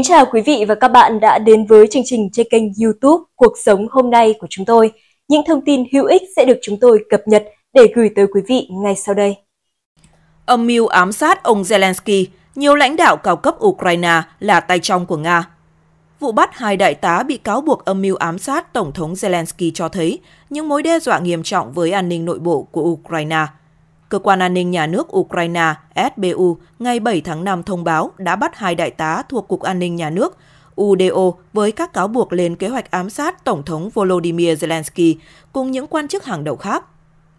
Kính chào quý vị và các bạn đã đến với chương trình trên kênh YouTube Cuộc sống hôm nay của chúng tôi. Những thông tin hữu ích sẽ được chúng tôi cập nhật để gửi tới quý vị ngay sau đây. Âm mưu ám sát ông Zelensky, nhiều lãnh đạo cao cấp Ukraine là tay trong của Nga. Vụ bắt hai đại tá bị cáo buộc âm mưu ám sát Tổng thống Zelensky cho thấy những mối đe dọa nghiêm trọng với an ninh nội bộ của Ukraine – Cơ quan an ninh nhà nước Ukraine SBU ngày 7 tháng 5 thông báo đã bắt hai đại tá thuộc Cục An ninh Nhà nước UDO với các cáo buộc lên kế hoạch ám sát Tổng thống Volodymyr Zelensky cùng những quan chức hàng đầu khác.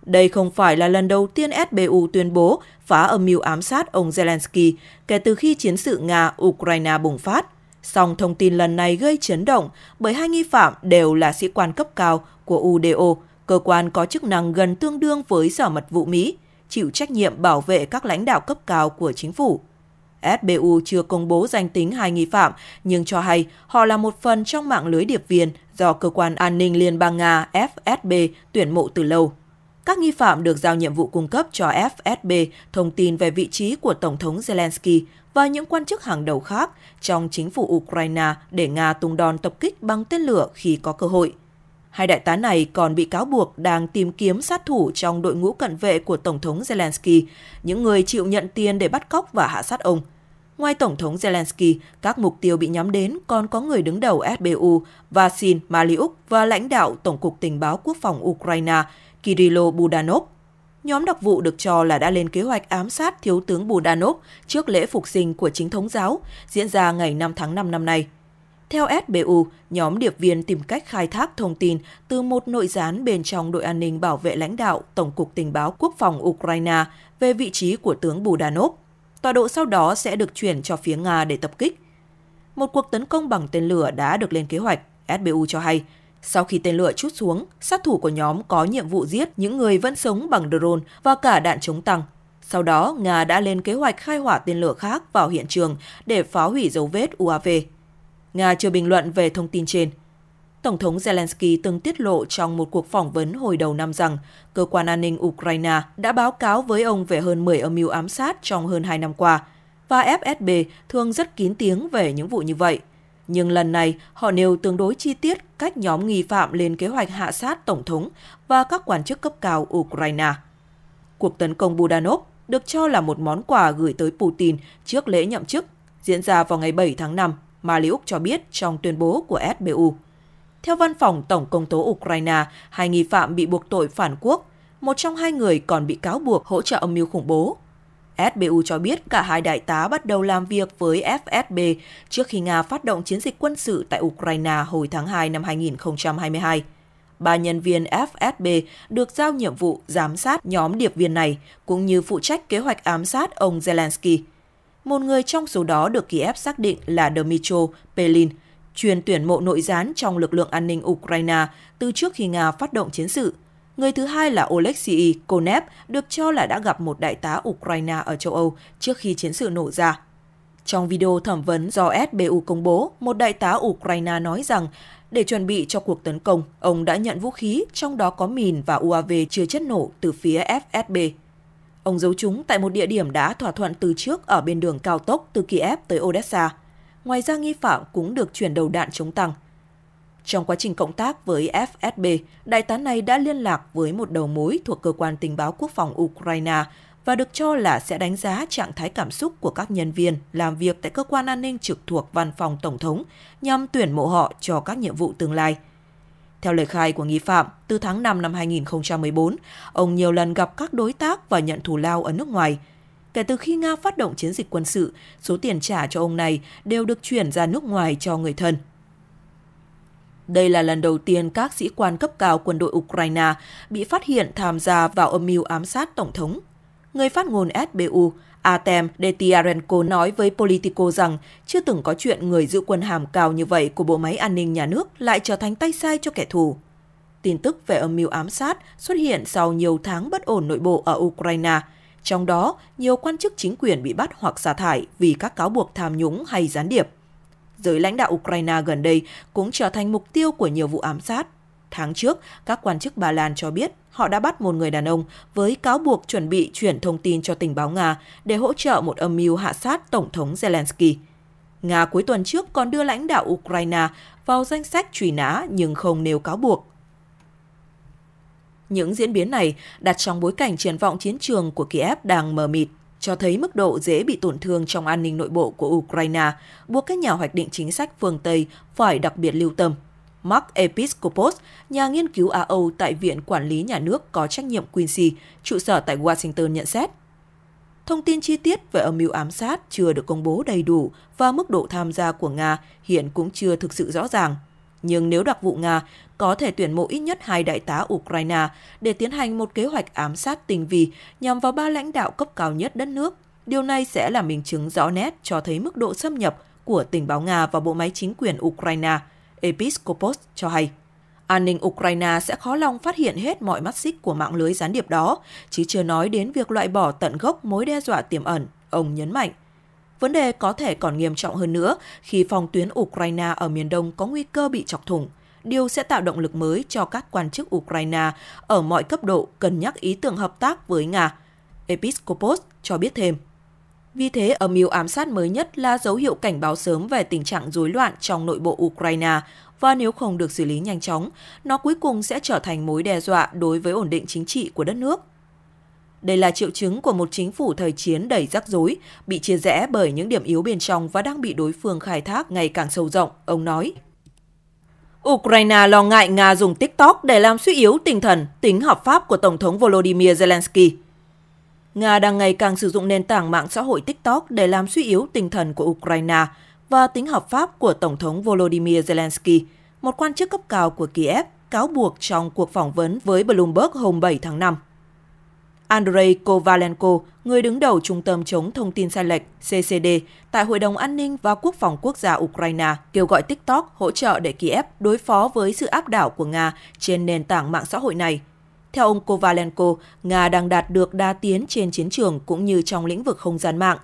Đây không phải là lần đầu tiên SBU tuyên bố phá âm mưu ám sát ông Zelensky kể từ khi chiến sự Nga-Ukraine bùng phát. Song thông tin lần này gây chấn động bởi hai nghi phạm đều là sĩ quan cấp cao của UDO, cơ quan có chức năng gần tương đương với Sở Mật vụ Mỹ – chịu trách nhiệm bảo vệ các lãnh đạo cấp cao của chính phủ. SBU chưa công bố danh tính hai nghi phạm, nhưng cho hay họ là một phần trong mạng lưới điệp viên do Cơ quan An ninh Liên bang Nga FSB tuyển mộ từ lâu. Các nghi phạm được giao nhiệm vụ cung cấp cho FSB thông tin về vị trí của Tổng thống Zelensky và những quan chức hàng đầu khác trong chính phủ Ukraine để Nga tung đòn tập kích bằng tên lửa khi có cơ hội. Hai đại tá này còn bị cáo buộc đang tìm kiếm sát thủ trong đội ngũ cận vệ của Tổng thống Zelensky, những người chịu nhận tiền để bắt cóc và hạ sát ông. Ngoài Tổng thống Zelensky, các mục tiêu bị nhắm đến còn có người đứng đầu SBU Vasin Maliuk và lãnh đạo Tổng cục Tình báo Quốc phòng Ukraine Kirilo Budanov. Nhóm đặc vụ được cho là đã lên kế hoạch ám sát Thiếu tướng Budanov trước lễ phục sinh của chính thống giáo diễn ra ngày 5 tháng 5 năm nay. Theo SBU, nhóm điệp viên tìm cách khai thác thông tin từ một nội gián bên trong đội an ninh bảo vệ lãnh đạo Tổng cục Tình báo Quốc phòng Ukraine về vị trí của tướng Budanov. Tọa độ sau đó sẽ được chuyển cho phía Nga để tập kích. Một cuộc tấn công bằng tên lửa đã được lên kế hoạch, SBU cho hay. Sau khi tên lửa chút xuống, sát thủ của nhóm có nhiệm vụ giết những người vẫn sống bằng drone và cả đạn chống tăng sau đó, Nga đã lên kế hoạch khai hỏa tên lửa khác vào hiện trường để phá hủy dấu vết UAV. Nga chưa bình luận về thông tin trên. Tổng thống Zelensky từng tiết lộ trong một cuộc phỏng vấn hồi đầu năm rằng cơ quan an ninh Ukraine đã báo cáo với ông về hơn 10 âm mưu ám sát trong hơn 2 năm qua, và FSB thường rất kín tiếng về những vụ như vậy. Nhưng lần này, họ nêu tương đối chi tiết cách nhóm nghi phạm lên kế hoạch hạ sát Tổng thống và các quan chức cấp cao Ukraine. Cuộc tấn công Budanov được cho là một món quà gửi tới Putin trước lễ nhậm chức, diễn ra vào ngày 7 tháng 5 mà Liuk cho biết trong tuyên bố của SBU. Theo văn phòng Tổng công tố Ukraine, hai nghi phạm bị buộc tội phản quốc, một trong hai người còn bị cáo buộc hỗ trợ âm mưu khủng bố. SBU cho biết cả hai đại tá bắt đầu làm việc với FSB trước khi Nga phát động chiến dịch quân sự tại Ukraine hồi tháng 2 năm 2022. Ba nhân viên FSB được giao nhiệm vụ giám sát nhóm điệp viên này, cũng như phụ trách kế hoạch ám sát ông Zelensky – một người trong số đó được Kiev xác định là Dmytro Pelin, chuyên tuyển mộ nội gián trong lực lượng an ninh Ukraine từ trước khi Nga phát động chiến sự. Người thứ hai là Oleksiy Konev, được cho là đã gặp một đại tá Ukraine ở châu Âu trước khi chiến sự nổ ra. Trong video thẩm vấn do SBU công bố, một đại tá Ukraine nói rằng để chuẩn bị cho cuộc tấn công, ông đã nhận vũ khí, trong đó có mìn và UAV chứa chất nổ từ phía FSB. Ông giấu chúng tại một địa điểm đã thỏa thuận từ trước ở bên đường cao tốc từ Kiev tới Odessa. Ngoài ra nghi phạm cũng được chuyển đầu đạn chống tăng. Trong quá trình cộng tác với FSB, đại tá này đã liên lạc với một đầu mối thuộc cơ quan tình báo quốc phòng Ukraine và được cho là sẽ đánh giá trạng thái cảm xúc của các nhân viên làm việc tại cơ quan an ninh trực thuộc văn phòng tổng thống nhằm tuyển mộ họ cho các nhiệm vụ tương lai – theo lời khai của nghi phạm, từ tháng 5 năm 2014, ông nhiều lần gặp các đối tác và nhận thù lao ở nước ngoài. Kể từ khi Nga phát động chiến dịch quân sự, số tiền trả cho ông này đều được chuyển ra nước ngoài cho người thân. Đây là lần đầu tiên các sĩ quan cấp cao quân đội Ukraine bị phát hiện tham gia vào âm mưu ám sát Tổng thống. Người phát ngôn SBU Artem Detiarenko nói với Politico rằng chưa từng có chuyện người giữ quân hàm cao như vậy của bộ máy an ninh nhà nước lại trở thành tay sai cho kẻ thù. Tin tức về âm mưu ám sát xuất hiện sau nhiều tháng bất ổn nội bộ ở Ukraine, trong đó nhiều quan chức chính quyền bị bắt hoặc sa thải vì các cáo buộc tham nhũng hay gián điệp. Giới lãnh đạo Ukraine gần đây cũng trở thành mục tiêu của nhiều vụ ám sát Tháng trước, các quan chức Ba Lan cho biết họ đã bắt một người đàn ông với cáo buộc chuẩn bị chuyển thông tin cho tình báo Nga để hỗ trợ một âm mưu hạ sát Tổng thống Zelensky. Nga cuối tuần trước còn đưa lãnh đạo Ukraine vào danh sách truy nã nhưng không nêu cáo buộc. Những diễn biến này đặt trong bối cảnh triển vọng chiến trường của Kiev đang mờ mịt cho thấy mức độ dễ bị tổn thương trong an ninh nội bộ của Ukraine, buộc các nhà hoạch định chính sách phương Tây phải đặc biệt lưu tâm. Mark Episcopos, nhà nghiên cứu Á Âu tại Viện Quản lý Nhà nước có trách nhiệm Quincy, trụ sở tại Washington nhận xét. Thông tin chi tiết về âm mưu ám sát chưa được công bố đầy đủ và mức độ tham gia của Nga hiện cũng chưa thực sự rõ ràng. Nhưng nếu đặc vụ Nga có thể tuyển mộ ít nhất hai đại tá Ukraine để tiến hành một kế hoạch ám sát tình vi nhằm vào ba lãnh đạo cấp cao nhất đất nước, điều này sẽ là minh chứng rõ nét cho thấy mức độ xâm nhập của tình báo Nga vào bộ máy chính quyền Ukraine – Episkopos cho hay. An ninh Ukraine sẽ khó lòng phát hiện hết mọi mắt xích của mạng lưới gián điệp đó, chứ chưa nói đến việc loại bỏ tận gốc mối đe dọa tiềm ẩn, ông nhấn mạnh. Vấn đề có thể còn nghiêm trọng hơn nữa khi phòng tuyến Ukraine ở miền đông có nguy cơ bị chọc thủng. Điều sẽ tạo động lực mới cho các quan chức Ukraine ở mọi cấp độ cân nhắc ý tưởng hợp tác với Nga. Episkopos cho biết thêm. Vì thế, âm mưu ám sát mới nhất là dấu hiệu cảnh báo sớm về tình trạng rối loạn trong nội bộ Ukraine và nếu không được xử lý nhanh chóng, nó cuối cùng sẽ trở thành mối đe dọa đối với ổn định chính trị của đất nước. Đây là triệu chứng của một chính phủ thời chiến đầy rắc rối, bị chia rẽ bởi những điểm yếu bên trong và đang bị đối phương khai thác ngày càng sâu rộng, ông nói. Ukraine lo ngại Nga dùng TikTok để làm suy yếu tinh thần, tính hợp pháp của Tổng thống Volodymyr Zelensky – Nga đang ngày càng sử dụng nền tảng mạng xã hội TikTok để làm suy yếu tinh thần của Ukraine và tính hợp pháp của Tổng thống Volodymyr Zelensky, một quan chức cấp cao của Kiev cáo buộc trong cuộc phỏng vấn với Bloomberg hôm 7 tháng 5. Andrei Kovalenko, người đứng đầu Trung tâm chống thông tin sai lệch CCD tại Hội đồng An ninh và Quốc phòng Quốc gia Ukraine, kêu gọi TikTok hỗ trợ để Kiev đối phó với sự áp đảo của Nga trên nền tảng mạng xã hội này – theo ông Kovalenko, Nga đang đạt được đa tiến trên chiến trường cũng như trong lĩnh vực không gian mạng.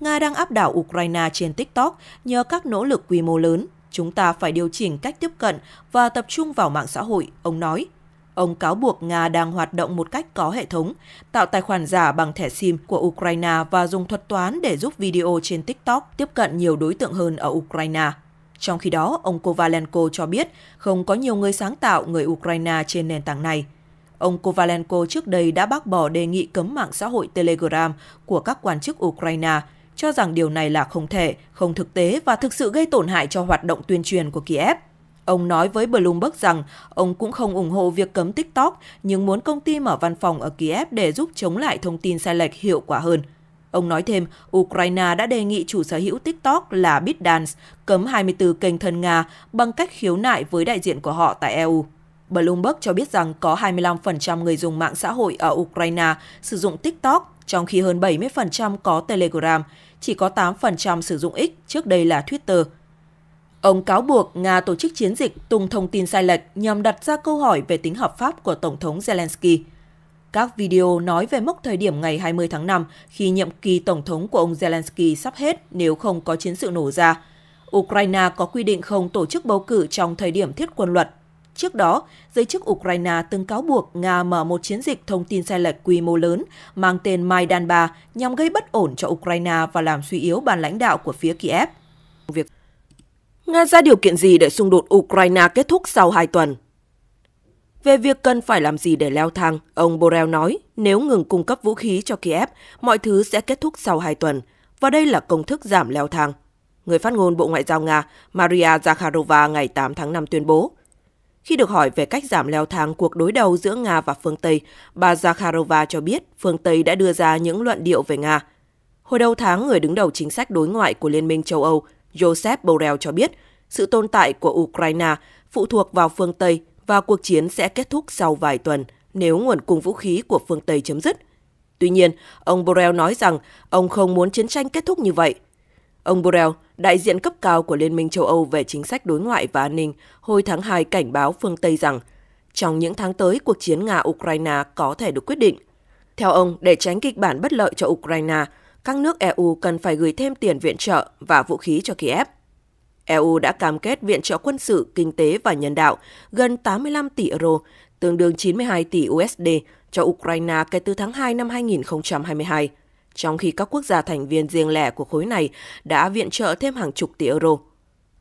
Nga đang áp đảo Ukraine trên TikTok nhờ các nỗ lực quy mô lớn. Chúng ta phải điều chỉnh cách tiếp cận và tập trung vào mạng xã hội, ông nói. Ông cáo buộc Nga đang hoạt động một cách có hệ thống, tạo tài khoản giả bằng thẻ SIM của Ukraine và dùng thuật toán để giúp video trên TikTok tiếp cận nhiều đối tượng hơn ở Ukraine. Trong khi đó, ông Kovalenko cho biết không có nhiều người sáng tạo người Ukraine trên nền tảng này – Ông Kovalenko trước đây đã bác bỏ đề nghị cấm mạng xã hội Telegram của các quan chức Ukraine, cho rằng điều này là không thể, không thực tế và thực sự gây tổn hại cho hoạt động tuyên truyền của Kiev. Ông nói với Bloomberg rằng ông cũng không ủng hộ việc cấm TikTok nhưng muốn công ty mở văn phòng ở Kiev để giúp chống lại thông tin sai lệch hiệu quả hơn. Ông nói thêm, Ukraine đã đề nghị chủ sở hữu TikTok là BitDance cấm 24 kênh thân Nga bằng cách khiếu nại với đại diện của họ tại EU. Bloomberg cho biết rằng có 25% người dùng mạng xã hội ở Ukraine sử dụng TikTok, trong khi hơn 70% có Telegram, chỉ có 8% sử dụng X, trước đây là Twitter. Ông cáo buộc Nga tổ chức chiến dịch tung thông tin sai lệch nhằm đặt ra câu hỏi về tính hợp pháp của Tổng thống Zelensky. Các video nói về mốc thời điểm ngày 20 tháng 5 khi nhiệm kỳ Tổng thống của ông Zelensky sắp hết nếu không có chiến sự nổ ra. Ukraine có quy định không tổ chức bầu cử trong thời điểm thiết quân luật Trước đó, giới chức Ukraine từng cáo buộc Nga mở một chiến dịch thông tin sai lệch quy mô lớn mang tên Maidan 3 nhằm gây bất ổn cho Ukraine và làm suy yếu bàn lãnh đạo của phía Kiev. Việc Nga ra điều kiện gì để xung đột Ukraine kết thúc sau 2 tuần? Về việc cần phải làm gì để leo thang, ông Borrell nói, nếu ngừng cung cấp vũ khí cho Kiev, mọi thứ sẽ kết thúc sau 2 tuần, và đây là công thức giảm leo thang. Người phát ngôn Bộ Ngoại giao Nga Maria Zakharova ngày 8 tháng 5 tuyên bố, khi được hỏi về cách giảm leo thang cuộc đối đầu giữa Nga và phương Tây, bà Zakharova cho biết phương Tây đã đưa ra những luận điệu về Nga. Hồi đầu tháng, người đứng đầu chính sách đối ngoại của Liên minh châu Âu, Joseph Borrell cho biết, sự tồn tại của Ukraine phụ thuộc vào phương Tây và cuộc chiến sẽ kết thúc sau vài tuần nếu nguồn cung vũ khí của phương Tây chấm dứt. Tuy nhiên, ông Borrell nói rằng ông không muốn chiến tranh kết thúc như vậy Ông Borrell, đại diện cấp cao của Liên minh châu Âu về chính sách đối ngoại và an ninh, hồi tháng 2 cảnh báo phương Tây rằng trong những tháng tới cuộc chiến Nga-Ukraine có thể được quyết định. Theo ông, để tránh kịch bản bất lợi cho Ukraine, các nước EU cần phải gửi thêm tiền viện trợ và vũ khí cho Kiev. EU đã cam kết viện trợ quân sự, kinh tế và nhân đạo gần 85 tỷ euro, tương đương 92 tỷ USD cho Ukraine kể từ tháng 2 năm 2022 trong khi các quốc gia thành viên riêng lẻ của khối này đã viện trợ thêm hàng chục tỷ euro.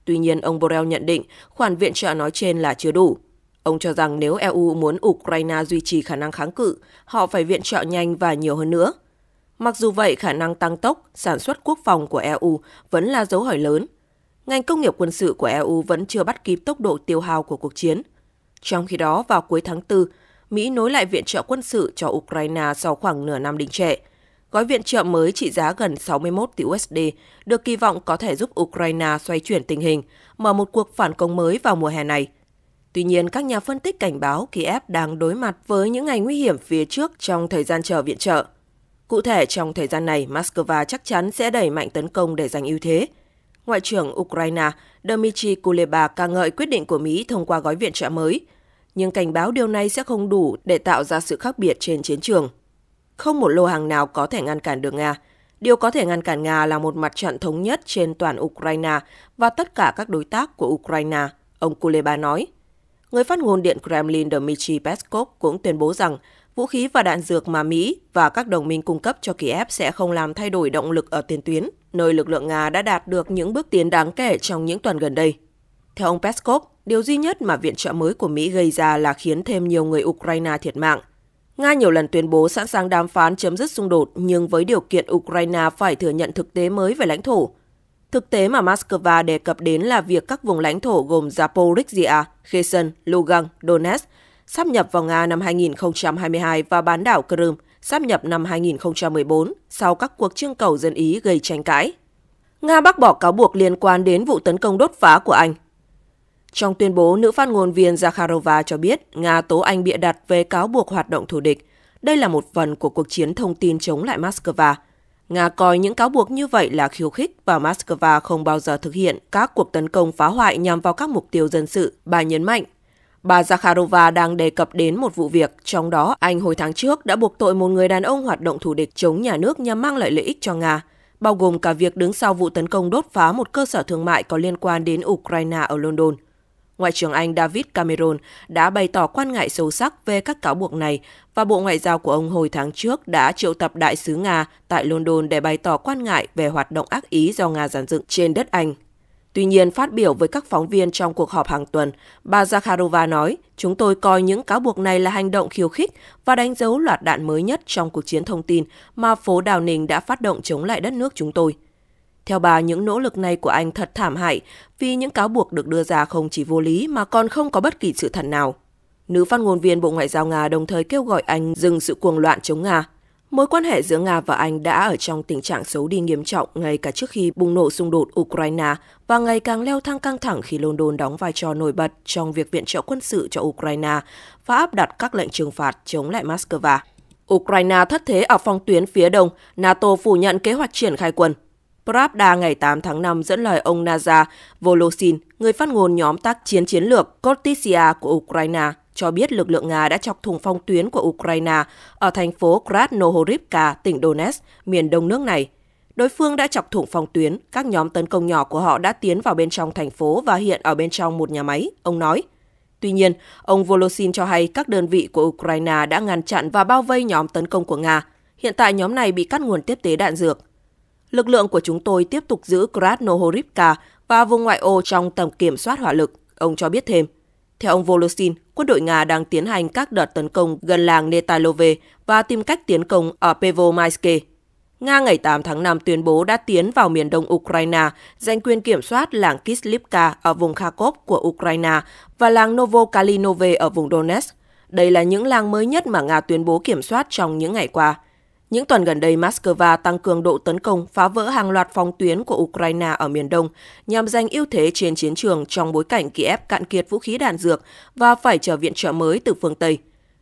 Tuy nhiên, ông Borrell nhận định khoản viện trợ nói trên là chưa đủ. Ông cho rằng nếu EU muốn Ukraine duy trì khả năng kháng cự, họ phải viện trợ nhanh và nhiều hơn nữa. Mặc dù vậy, khả năng tăng tốc sản xuất quốc phòng của EU vẫn là dấu hỏi lớn. Ngành công nghiệp quân sự của EU vẫn chưa bắt kịp tốc độ tiêu hao của cuộc chiến. Trong khi đó, vào cuối tháng 4, Mỹ nối lại viện trợ quân sự cho Ukraine sau khoảng nửa năm đình trệ – Gói viện trợ mới trị giá gần 61 tỷ USD được kỳ vọng có thể giúp Ukraine xoay chuyển tình hình, mở một cuộc phản công mới vào mùa hè này. Tuy nhiên, các nhà phân tích cảnh báo Kiev đang đối mặt với những ngày nguy hiểm phía trước trong thời gian chờ viện trợ. Cụ thể, trong thời gian này, Moscow chắc chắn sẽ đẩy mạnh tấn công để giành ưu thế. Ngoại trưởng Ukraine Dmitry Kuleba ca ngợi quyết định của Mỹ thông qua gói viện trợ mới, nhưng cảnh báo điều này sẽ không đủ để tạo ra sự khác biệt trên chiến trường. Không một lô hàng nào có thể ngăn cản được Nga. Điều có thể ngăn cản Nga là một mặt trận thống nhất trên toàn Ukraine và tất cả các đối tác của Ukraine, ông Kuleba nói. Người phát ngôn Điện Kremlin Dmitry Peskov cũng tuyên bố rằng vũ khí và đạn dược mà Mỹ và các đồng minh cung cấp cho Kiev sẽ không làm thay đổi động lực ở tiền tuyến, nơi lực lượng Nga đã đạt được những bước tiến đáng kể trong những tuần gần đây. Theo ông Peskov, điều duy nhất mà viện trợ mới của Mỹ gây ra là khiến thêm nhiều người Ukraine thiệt mạng – Nga nhiều lần tuyên bố sẵn sàng đàm phán chấm dứt xung đột nhưng với điều kiện Ukraine phải thừa nhận thực tế mới về lãnh thổ. Thực tế mà Moscow đề cập đến là việc các vùng lãnh thổ gồm Zaporizhia, Kherson, Lugansk, Donetsk sắp nhập vào Nga năm 2022 và bán đảo Crimea sắp nhập năm 2014 sau các cuộc trưng cầu dân Ý gây tranh cãi. Nga bác bỏ cáo buộc liên quan đến vụ tấn công đốt phá của Anh trong tuyên bố, nữ phát ngôn viên Zakharova cho biết Nga tố Anh bịa đặt về cáo buộc hoạt động thù địch. Đây là một phần của cuộc chiến thông tin chống lại Moscow. Nga coi những cáo buộc như vậy là khiêu khích và Moscow không bao giờ thực hiện các cuộc tấn công phá hoại nhằm vào các mục tiêu dân sự, bà nhấn mạnh. Bà Zakharova đang đề cập đến một vụ việc, trong đó Anh hồi tháng trước đã buộc tội một người đàn ông hoạt động thù địch chống nhà nước nhằm mang lại lợi ích cho Nga, bao gồm cả việc đứng sau vụ tấn công đốt phá một cơ sở thương mại có liên quan đến Ukraine ở London. Ngoại trưởng Anh David Cameron đã bày tỏ quan ngại sâu sắc về các cáo buộc này và Bộ Ngoại giao của ông hồi tháng trước đã triệu tập đại sứ Nga tại London để bày tỏ quan ngại về hoạt động ác ý do Nga giàn dựng trên đất Anh. Tuy nhiên, phát biểu với các phóng viên trong cuộc họp hàng tuần, bà Zakharova nói, chúng tôi coi những cáo buộc này là hành động khiêu khích và đánh dấu loạt đạn mới nhất trong cuộc chiến thông tin mà phố Đào Ninh đã phát động chống lại đất nước chúng tôi. Theo bà, những nỗ lực này của anh thật thảm hại vì những cáo buộc được đưa ra không chỉ vô lý mà còn không có bất kỳ sự thật nào. Nữ phát ngôn viên Bộ Ngoại giao Nga đồng thời kêu gọi Anh dừng sự cuồng loạn chống Nga. Mối quan hệ giữa Nga và Anh đã ở trong tình trạng xấu đi nghiêm trọng ngay cả trước khi bùng nổ xung đột Ukraine và ngày càng leo thang căng thẳng khi London đóng vai trò nổi bật trong việc viện trợ quân sự cho Ukraine và áp đặt các lệnh trừng phạt chống lại Moscow. Ukraine thất thế ở phòng tuyến phía đông, NATO phủ nhận kế hoạch triển khai quân. Pravda ngày 8 tháng 5 dẫn lời ông Naza Volosin, người phát ngôn nhóm tác chiến chiến lược Kortisia của Ukraine, cho biết lực lượng Nga đã chọc thùng phong tuyến của Ukraine ở thành phố Krasnohorivka, tỉnh Donetsk, miền đông nước này. Đối phương đã chọc thủng phòng tuyến, các nhóm tấn công nhỏ của họ đã tiến vào bên trong thành phố và hiện ở bên trong một nhà máy, ông nói. Tuy nhiên, ông Volosin cho hay các đơn vị của Ukraine đã ngăn chặn và bao vây nhóm tấn công của Nga. Hiện tại nhóm này bị cắt nguồn tiếp tế đạn dược lực lượng của chúng tôi tiếp tục giữ Krasnohorivka và vùng ngoại ô trong tầm kiểm soát hỏa lực, ông cho biết thêm. Theo ông Volosin, quân đội Nga đang tiến hành các đợt tấn công gần làng Netalove và tìm cách tiến công ở Pevomaivske. Nga ngày 8 tháng 5 tuyên bố đã tiến vào miền đông Ukraine, giành quyền kiểm soát làng Kislivka ở vùng Kharkov của Ukraine và làng Novokalinove ở vùng Donetsk. Đây là những làng mới nhất mà Nga tuyên bố kiểm soát trong những ngày qua. Những tuần gần đây, Moscow tăng cường độ tấn công, phá vỡ hàng loạt phòng tuyến của Ukraine ở miền Đông, nhằm giành ưu thế trên chiến trường trong bối cảnh Kiev cạn kiệt vũ khí đạn dược và phải chờ viện trợ mới từ phương Tây.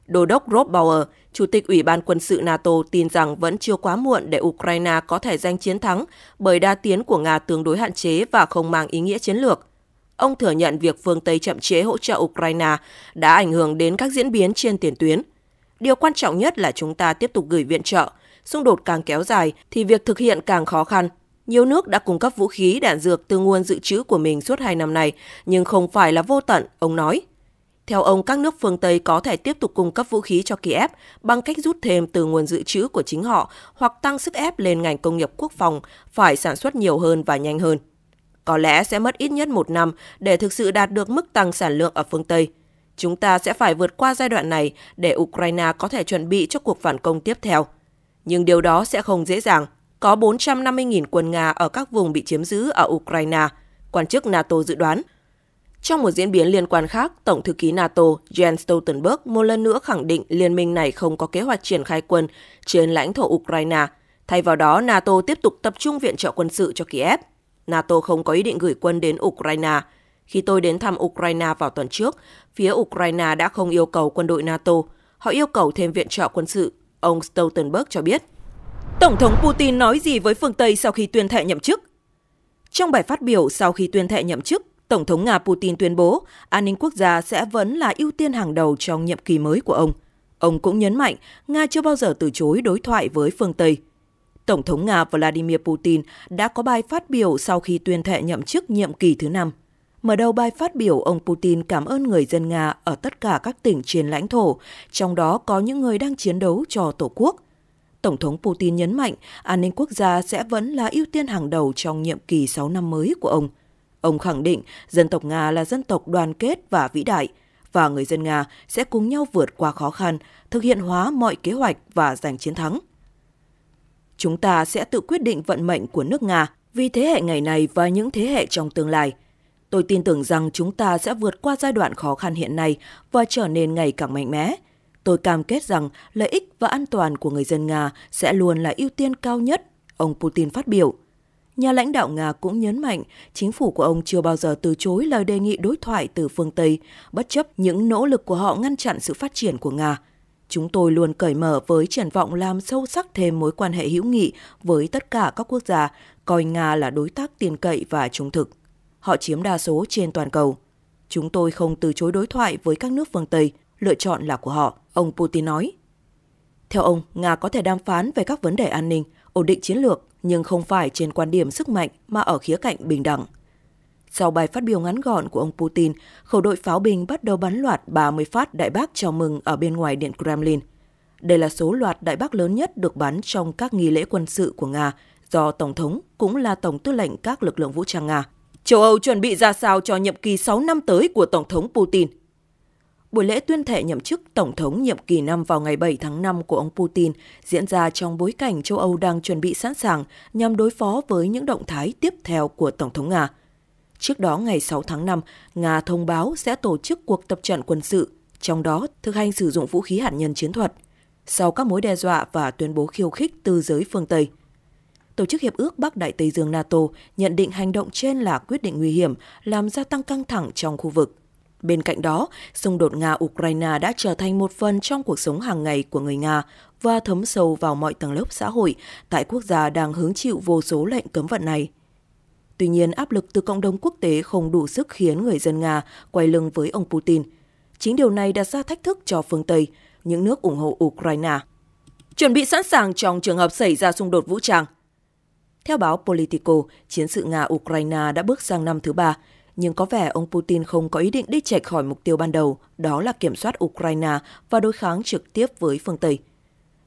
Đô đốc Rob Bauer, Chủ tịch Ủy ban quân sự NATO tin rằng vẫn chưa quá muộn để Ukraine có thể giành chiến thắng bởi đa tiến của Nga tương đối hạn chế và không mang ý nghĩa chiến lược. Ông thừa nhận việc phương Tây chậm chế hỗ trợ Ukraine đã ảnh hưởng đến các diễn biến trên tiền tuyến – Điều quan trọng nhất là chúng ta tiếp tục gửi viện trợ. Xung đột càng kéo dài thì việc thực hiện càng khó khăn. Nhiều nước đã cung cấp vũ khí, đạn dược từ nguồn dự trữ của mình suốt hai năm nay, nhưng không phải là vô tận, ông nói. Theo ông, các nước phương Tây có thể tiếp tục cung cấp vũ khí cho Kiev bằng cách rút thêm từ nguồn dự trữ của chính họ hoặc tăng sức ép lên ngành công nghiệp quốc phòng phải sản xuất nhiều hơn và nhanh hơn. Có lẽ sẽ mất ít nhất một năm để thực sự đạt được mức tăng sản lượng ở phương Tây – Chúng ta sẽ phải vượt qua giai đoạn này để Ukraine có thể chuẩn bị cho cuộc phản công tiếp theo. Nhưng điều đó sẽ không dễ dàng. Có 450.000 quân Nga ở các vùng bị chiếm giữ ở Ukraine, quan chức NATO dự đoán. Trong một diễn biến liên quan khác, Tổng thư ký NATO Jens Stoltenberg một lần nữa khẳng định liên minh này không có kế hoạch triển khai quân trên lãnh thổ Ukraine. Thay vào đó, NATO tiếp tục tập trung viện trợ quân sự cho Kiev. NATO không có ý định gửi quân đến Ukraine – khi tôi đến thăm Ukraine vào tuần trước, phía Ukraine đã không yêu cầu quân đội NATO. Họ yêu cầu thêm viện trợ quân sự, ông Stoltenberg cho biết. Tổng thống Putin nói gì với phương Tây sau khi tuyên thệ nhậm chức? Trong bài phát biểu sau khi tuyên thệ nhậm chức, Tổng thống Nga Putin tuyên bố an ninh quốc gia sẽ vẫn là ưu tiên hàng đầu trong nhiệm kỳ mới của ông. Ông cũng nhấn mạnh Nga chưa bao giờ từ chối đối thoại với phương Tây. Tổng thống Nga Vladimir Putin đã có bài phát biểu sau khi tuyên thệ nhậm chức nhiệm kỳ thứ năm. Mở đầu bài phát biểu, ông Putin cảm ơn người dân Nga ở tất cả các tỉnh trên lãnh thổ, trong đó có những người đang chiến đấu cho Tổ quốc. Tổng thống Putin nhấn mạnh an ninh quốc gia sẽ vẫn là ưu tiên hàng đầu trong nhiệm kỳ 6 năm mới của ông. Ông khẳng định dân tộc Nga là dân tộc đoàn kết và vĩ đại, và người dân Nga sẽ cùng nhau vượt qua khó khăn, thực hiện hóa mọi kế hoạch và giành chiến thắng. Chúng ta sẽ tự quyết định vận mệnh của nước Nga vì thế hệ ngày này và những thế hệ trong tương lai – Tôi tin tưởng rằng chúng ta sẽ vượt qua giai đoạn khó khăn hiện nay và trở nên ngày càng mạnh mẽ. Tôi cam kết rằng lợi ích và an toàn của người dân Nga sẽ luôn là ưu tiên cao nhất, ông Putin phát biểu. Nhà lãnh đạo Nga cũng nhấn mạnh chính phủ của ông chưa bao giờ từ chối lời đề nghị đối thoại từ phương Tây, bất chấp những nỗ lực của họ ngăn chặn sự phát triển của Nga. Chúng tôi luôn cởi mở với triển vọng làm sâu sắc thêm mối quan hệ hữu nghị với tất cả các quốc gia, coi Nga là đối tác tin cậy và trung thực. Họ chiếm đa số trên toàn cầu. Chúng tôi không từ chối đối thoại với các nước phương Tây, lựa chọn là của họ, ông Putin nói. Theo ông, Nga có thể đàm phán về các vấn đề an ninh, ổn định chiến lược, nhưng không phải trên quan điểm sức mạnh mà ở khía cạnh bình đẳng. Sau bài phát biểu ngắn gọn của ông Putin, khẩu đội pháo binh bắt đầu bắn loạt 30 phát đại bác chào mừng ở bên ngoài Điện Kremlin. Đây là số loạt đại bác lớn nhất được bắn trong các nghi lễ quân sự của Nga do Tổng thống cũng là Tổng tư lệnh các lực lượng vũ trang Nga châu Âu chuẩn bị ra sao cho nhiệm kỳ 6 năm tới của Tổng thống Putin. Buổi lễ tuyên thệ nhậm chức Tổng thống nhiệm kỳ năm vào ngày 7 tháng 5 của ông Putin diễn ra trong bối cảnh châu Âu đang chuẩn bị sẵn sàng nhằm đối phó với những động thái tiếp theo của Tổng thống Nga. Trước đó ngày 6 tháng 5, Nga thông báo sẽ tổ chức cuộc tập trận quân sự, trong đó thực hành sử dụng vũ khí hạt nhân chiến thuật, sau các mối đe dọa và tuyên bố khiêu khích từ giới phương Tây. Tổ chức Hiệp ước Bắc Đại Tây Dương NATO nhận định hành động trên là quyết định nguy hiểm, làm gia tăng căng thẳng trong khu vực. Bên cạnh đó, xung đột Nga-Ukraine đã trở thành một phần trong cuộc sống hàng ngày của người Nga và thấm sâu vào mọi tầng lớp xã hội tại quốc gia đang hứng chịu vô số lệnh cấm vận này. Tuy nhiên, áp lực từ cộng đồng quốc tế không đủ sức khiến người dân Nga quay lưng với ông Putin. Chính điều này đặt ra thách thức cho phương Tây, những nước ủng hộ Ukraine. Chuẩn bị sẵn sàng trong trường hợp xảy ra xung đột vũ trang – theo báo Politico, chiến sự Nga-Ukraine đã bước sang năm thứ ba, nhưng có vẻ ông Putin không có ý định đi chệch khỏi mục tiêu ban đầu, đó là kiểm soát Ukraine và đối kháng trực tiếp với phương Tây.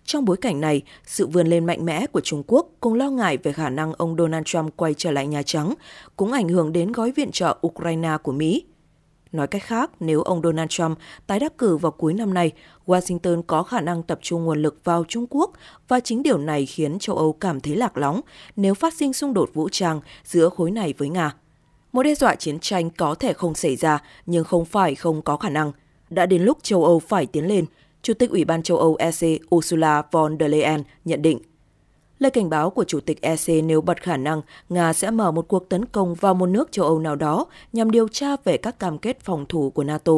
Trong bối cảnh này, sự vươn lên mạnh mẽ của Trung Quốc cùng lo ngại về khả năng ông Donald Trump quay trở lại Nhà Trắng cũng ảnh hưởng đến gói viện trợ Ukraine của Mỹ. Nói cách khác, nếu ông Donald Trump tái đắc cử vào cuối năm nay, Washington có khả năng tập trung nguồn lực vào Trung Quốc và chính điều này khiến châu Âu cảm thấy lạc lõng nếu phát sinh xung đột vũ trang giữa khối này với Nga. Một đe dọa chiến tranh có thể không xảy ra, nhưng không phải không có khả năng. Đã đến lúc châu Âu phải tiến lên, Chủ tịch Ủy ban châu Âu EC Ursula von der Leyen nhận định. Lời cảnh báo của Chủ tịch EC nếu bật khả năng Nga sẽ mở một cuộc tấn công vào một nước châu Âu nào đó nhằm điều tra về các cam kết phòng thủ của NATO.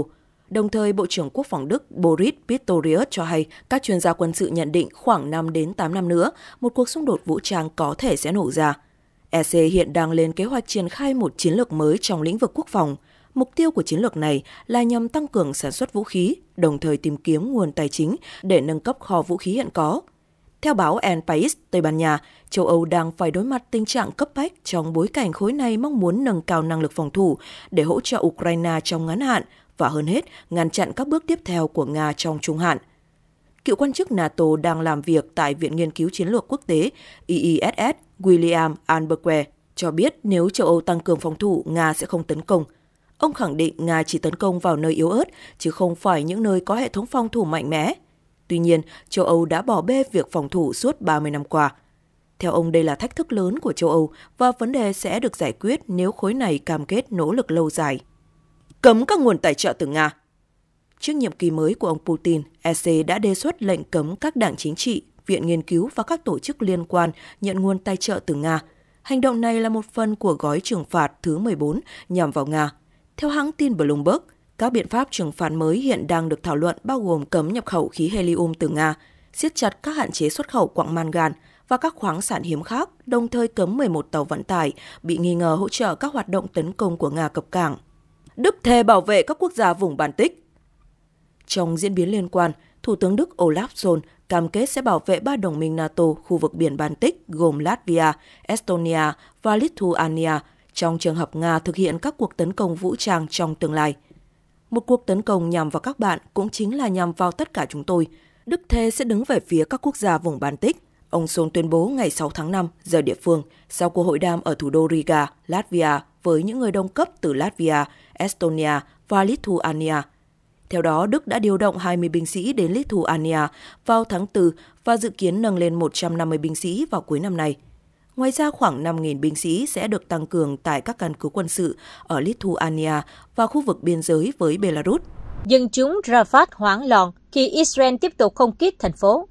Đồng thời, Bộ trưởng Quốc phòng Đức Boris Pistorius cho hay các chuyên gia quân sự nhận định khoảng 5 đến 8 năm nữa, một cuộc xung đột vũ trang có thể sẽ nổ ra. EC hiện đang lên kế hoạch triển khai một chiến lược mới trong lĩnh vực quốc phòng. Mục tiêu của chiến lược này là nhằm tăng cường sản xuất vũ khí, đồng thời tìm kiếm nguồn tài chính để nâng cấp kho vũ khí hiện có – theo báo El País, Tây Ban Nha, châu Âu đang phải đối mặt tình trạng cấp bách trong bối cảnh khối này mong muốn nâng cao năng lực phòng thủ để hỗ trợ Ukraine trong ngắn hạn và hơn hết ngăn chặn các bước tiếp theo của Nga trong trung hạn. Cựu quan chức NATO đang làm việc tại Viện Nghiên cứu Chiến lược Quốc tế IISS e William Alberque cho biết nếu châu Âu tăng cường phòng thủ, Nga sẽ không tấn công. Ông khẳng định Nga chỉ tấn công vào nơi yếu ớt, chứ không phải những nơi có hệ thống phòng thủ mạnh mẽ. Tuy nhiên, châu Âu đã bỏ bê việc phòng thủ suốt 30 năm qua. Theo ông, đây là thách thức lớn của châu Âu và vấn đề sẽ được giải quyết nếu khối này cam kết nỗ lực lâu dài. Cấm các nguồn tài trợ từ Nga Trước nhiệm kỳ mới của ông Putin, EC đã đề xuất lệnh cấm các đảng chính trị, viện nghiên cứu và các tổ chức liên quan nhận nguồn tài trợ từ Nga. Hành động này là một phần của gói trừng phạt thứ 14 nhằm vào Nga. Theo hãng tin Bloomberg, các biện pháp trừng phạt mới hiện đang được thảo luận bao gồm cấm nhập khẩu khí helium từ Nga, siết chặt các hạn chế xuất khẩu quặng mangan và các khoáng sản hiếm khác, đồng thời cấm 11 tàu vận tải bị nghi ngờ hỗ trợ các hoạt động tấn công của Nga cập cảng. Đức thề bảo vệ các quốc gia vùng Baltic. Trong diễn biến liên quan, Thủ tướng Đức Olaf Scholz cam kết sẽ bảo vệ ba đồng minh NATO khu vực biển Baltic gồm Latvia, Estonia và Lithuania trong trường hợp Nga thực hiện các cuộc tấn công vũ trang trong tương lai – một cuộc tấn công nhằm vào các bạn cũng chính là nhằm vào tất cả chúng tôi. Đức Thê sẽ đứng về phía các quốc gia vùng Baltic, ông Sôn tuyên bố ngày 6 tháng 5 giờ địa phương sau cuộc hội đàm ở thủ đô Riga, Latvia với những người đồng cấp từ Latvia, Estonia và Lithuania. Theo đó, Đức đã điều động 20 binh sĩ đến Lithuania vào tháng 4 và dự kiến nâng lên 150 binh sĩ vào cuối năm nay. Ngoài ra, khoảng 5.000 binh sĩ sẽ được tăng cường tại các căn cứ quân sự ở Lithuania và khu vực biên giới với Belarus. Dân chúng Rafah hoảng loạn khi Israel tiếp tục không kích thành phố.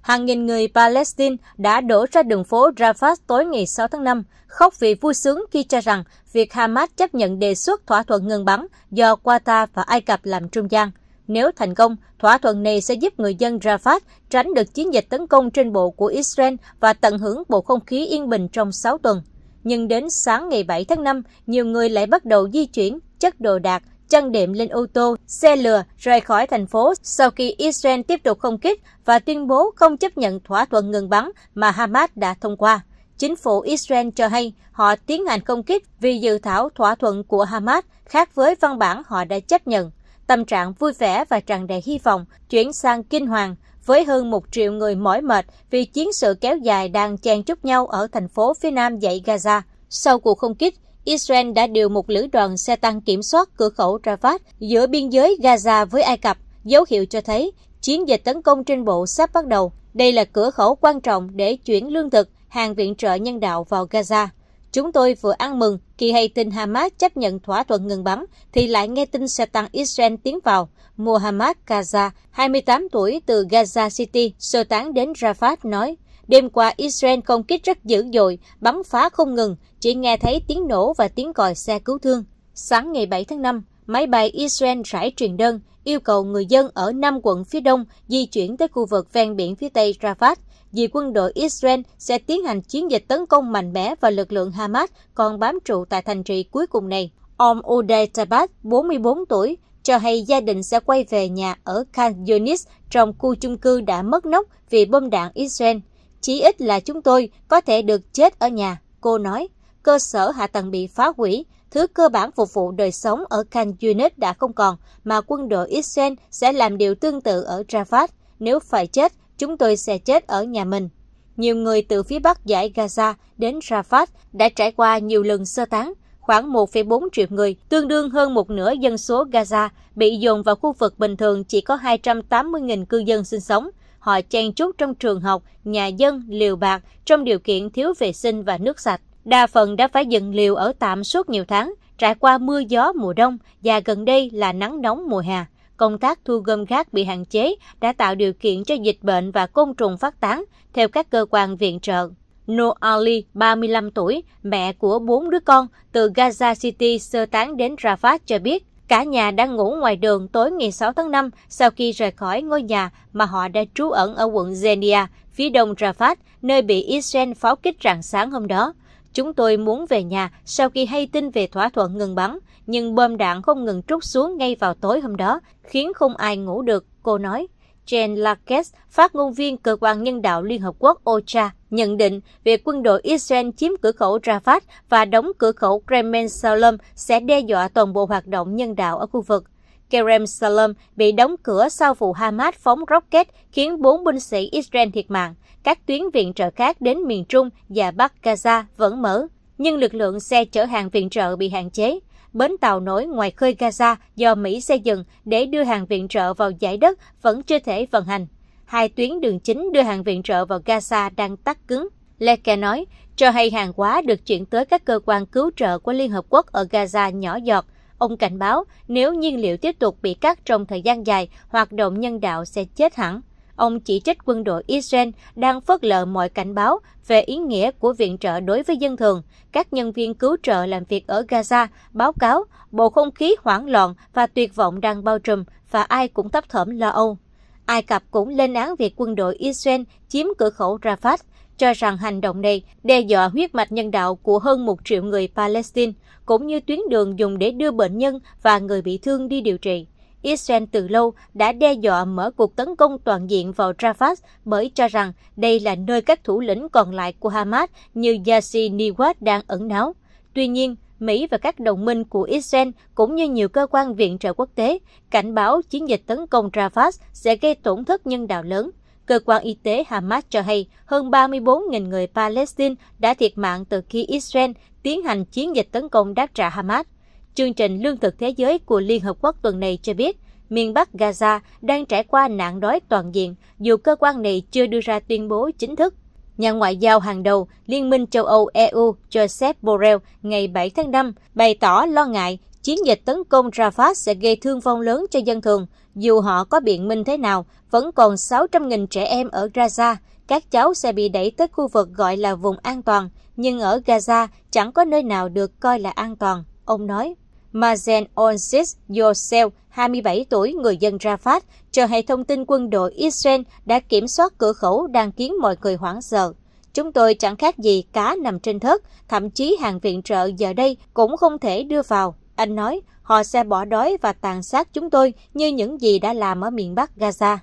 Hàng nghìn người Palestine đã đổ ra đường phố Rafah tối ngày 6 tháng 5, khóc vì vui sướng khi cho rằng việc Hamas chấp nhận đề xuất thỏa thuận ngừng bắn do Qatar và Ai Cập làm trung gian – nếu thành công, thỏa thuận này sẽ giúp người dân Rafah tránh được chiến dịch tấn công trên bộ của Israel và tận hưởng bầu không khí yên bình trong 6 tuần. Nhưng đến sáng ngày 7 tháng 5, nhiều người lại bắt đầu di chuyển, chất đồ đạc, chăn đệm lên ô tô, xe lừa rời khỏi thành phố sau khi Israel tiếp tục không kích và tuyên bố không chấp nhận thỏa thuận ngừng bắn mà Hamas đã thông qua. Chính phủ Israel cho hay họ tiến hành không kích vì dự thảo thỏa thuận của Hamas khác với văn bản họ đã chấp nhận tâm trạng vui vẻ và tràn đầy hy vọng chuyển sang kinh hoàng với hơn một triệu người mỏi mệt vì chiến sự kéo dài đang chen chúc nhau ở thành phố phía nam dãy Gaza. Sau cuộc không kích, Israel đã điều một lữ đoàn xe tăng kiểm soát cửa khẩu Rafah giữa biên giới Gaza với Ai Cập, dấu hiệu cho thấy chiến dịch tấn công trên bộ sắp bắt đầu. Đây là cửa khẩu quan trọng để chuyển lương thực, hàng viện trợ nhân đạo vào Gaza. Chúng tôi vừa ăn mừng khi hay tin Hamas chấp nhận thỏa thuận ngừng bắn, thì lại nghe tin xe tăng Israel tiến vào. Muhammad Kaza, 28 tuổi từ Gaza City, sơ tán đến Rafah nói, Đêm qua, Israel không kích rất dữ dội, bắn phá không ngừng, chỉ nghe thấy tiếng nổ và tiếng còi xe cứu thương. Sáng ngày 7 tháng 5, máy bay Israel rải truyền đơn, yêu cầu người dân ở năm quận phía đông di chuyển tới khu vực ven biển phía tây Rafah vì quân đội Israel sẽ tiến hành chiến dịch tấn công mạnh mẽ vào lực lượng Hamas còn bám trụ tại thành trì cuối cùng này. Ông Uday Tabat, 44 tuổi, cho hay gia đình sẽ quay về nhà ở Khan Yunis trong khu chung cư đã mất nóc vì bom đạn Israel. Chỉ ít là chúng tôi có thể được chết ở nhà, cô nói. Cơ sở hạ tầng bị phá hủy, thứ cơ bản phục vụ đời sống ở Khan Yunis đã không còn, mà quân đội Israel sẽ làm điều tương tự ở Rafah. Nếu phải chết, chúng tôi sẽ chết ở nhà mình. Nhiều người từ phía bắc giải Gaza đến Rafah đã trải qua nhiều lần sơ tán. Khoảng 1,4 triệu người, tương đương hơn một nửa dân số Gaza, bị dồn vào khu vực bình thường chỉ có 280.000 cư dân sinh sống. Họ chen chúc trong trường học, nhà dân, liều bạc, trong điều kiện thiếu vệ sinh và nước sạch. Đa phần đã phải dựng liều ở tạm suốt nhiều tháng, trải qua mưa gió mùa đông và gần đây là nắng nóng mùa hè công tác thu gom rác bị hạn chế đã tạo điều kiện cho dịch bệnh và côn trùng phát tán, theo các cơ quan viện trợ. No Ali, 35 tuổi, mẹ của bốn đứa con, từ Gaza City sơ tán đến Rafah cho biết, cả nhà đã ngủ ngoài đường tối ngày 6 tháng 5 sau khi rời khỏi ngôi nhà mà họ đã trú ẩn ở quận Zenia, phía đông Rafah, nơi bị Israel pháo kích rạng sáng hôm đó. Chúng tôi muốn về nhà sau khi hay tin về thỏa thuận ngừng bắn, nhưng bom đạn không ngừng trút xuống ngay vào tối hôm đó, khiến không ai ngủ được, cô nói. Jen Lakes, phát ngôn viên Cơ quan Nhân đạo Liên Hợp Quốc OCHA, nhận định việc quân đội Israel chiếm cửa khẩu Rafah và đóng cửa khẩu Kremlin Salem sẽ đe dọa toàn bộ hoạt động nhân đạo ở khu vực. Kerem Salem bị đóng cửa sau vụ Hamas phóng rocket khiến bốn binh sĩ Israel thiệt mạng các tuyến viện trợ khác đến miền Trung và Bắc Gaza vẫn mở, nhưng lực lượng xe chở hàng viện trợ bị hạn chế. Bến tàu nổi ngoài khơi Gaza do Mỹ xây dựng để đưa hàng viện trợ vào giải đất vẫn chưa thể vận hành. Hai tuyến đường chính đưa hàng viện trợ vào Gaza đang tắt cứng. Leke nói, cho hay hàng hóa được chuyển tới các cơ quan cứu trợ của Liên Hợp Quốc ở Gaza nhỏ giọt. Ông cảnh báo nếu nhiên liệu tiếp tục bị cắt trong thời gian dài, hoạt động nhân đạo sẽ chết hẳn. Ông chỉ trích quân đội Israel đang phớt lờ mọi cảnh báo về ý nghĩa của viện trợ đối với dân thường. Các nhân viên cứu trợ làm việc ở Gaza báo cáo bộ không khí hoảng loạn và tuyệt vọng đang bao trùm và ai cũng tấp thởm lo âu. Ai Cập cũng lên án việc quân đội Israel chiếm cửa khẩu Rafah, cho rằng hành động này đe dọa huyết mạch nhân đạo của hơn một triệu người Palestine, cũng như tuyến đường dùng để đưa bệnh nhân và người bị thương đi điều trị. Israel từ lâu đã đe dọa mở cuộc tấn công toàn diện vào Rafah bởi cho rằng đây là nơi các thủ lĩnh còn lại của Hamas như Yassi Niwat đang ẩn náu. Tuy nhiên, Mỹ và các đồng minh của Israel cũng như nhiều cơ quan viện trợ quốc tế cảnh báo chiến dịch tấn công Rafah sẽ gây tổn thất nhân đạo lớn. Cơ quan y tế Hamas cho hay hơn 34.000 người Palestine đã thiệt mạng từ khi Israel tiến hành chiến dịch tấn công đáp trả Hamas. Chương trình Lương thực Thế giới của Liên Hợp Quốc tuần này cho biết, miền Bắc Gaza đang trải qua nạn đói toàn diện, dù cơ quan này chưa đưa ra tuyên bố chính thức. Nhà ngoại giao hàng đầu Liên minh châu Âu EU Joseph Borrell ngày 7 tháng 5 bày tỏ lo ngại chiến dịch tấn công Rafah sẽ gây thương vong lớn cho dân thường. Dù họ có biện minh thế nào, vẫn còn 600.000 trẻ em ở Gaza. Các cháu sẽ bị đẩy tới khu vực gọi là vùng an toàn, nhưng ở Gaza chẳng có nơi nào được coi là an toàn, ông nói. Mazen Onsis Yosel, 27 tuổi, người dân Rafat, cho hệ thông tin quân đội Israel đã kiểm soát cửa khẩu đang khiến mọi người hoảng sợ. Chúng tôi chẳng khác gì cá nằm trên thớt, thậm chí hàng viện trợ giờ đây cũng không thể đưa vào. Anh nói, họ sẽ bỏ đói và tàn sát chúng tôi như những gì đã làm ở miền Bắc Gaza.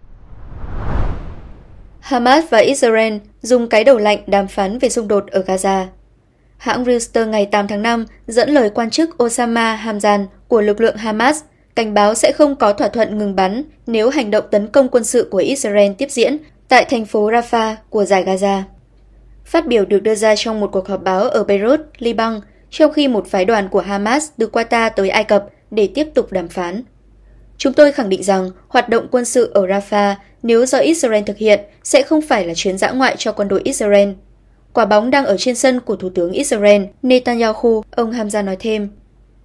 Hamas và Israel dùng cái đầu lạnh đàm phán về xung đột ở Gaza. Hãng Reuters ngày 8 tháng 5 dẫn lời quan chức Osama Hamzan của lực lượng Hamas cảnh báo sẽ không có thỏa thuận ngừng bắn nếu hành động tấn công quân sự của Israel tiếp diễn tại thành phố Rafah của giải Gaza. Phát biểu được đưa ra trong một cuộc họp báo ở Beirut, Liban, trong khi một phái đoàn của Hamas từ Qatar tới Ai Cập để tiếp tục đàm phán. Chúng tôi khẳng định rằng hoạt động quân sự ở Rafah nếu do Israel thực hiện sẽ không phải là chuyến dã ngoại cho quân đội Israel Quả bóng đang ở trên sân của Thủ tướng Israel Netanyahu, ông Hamza nói thêm.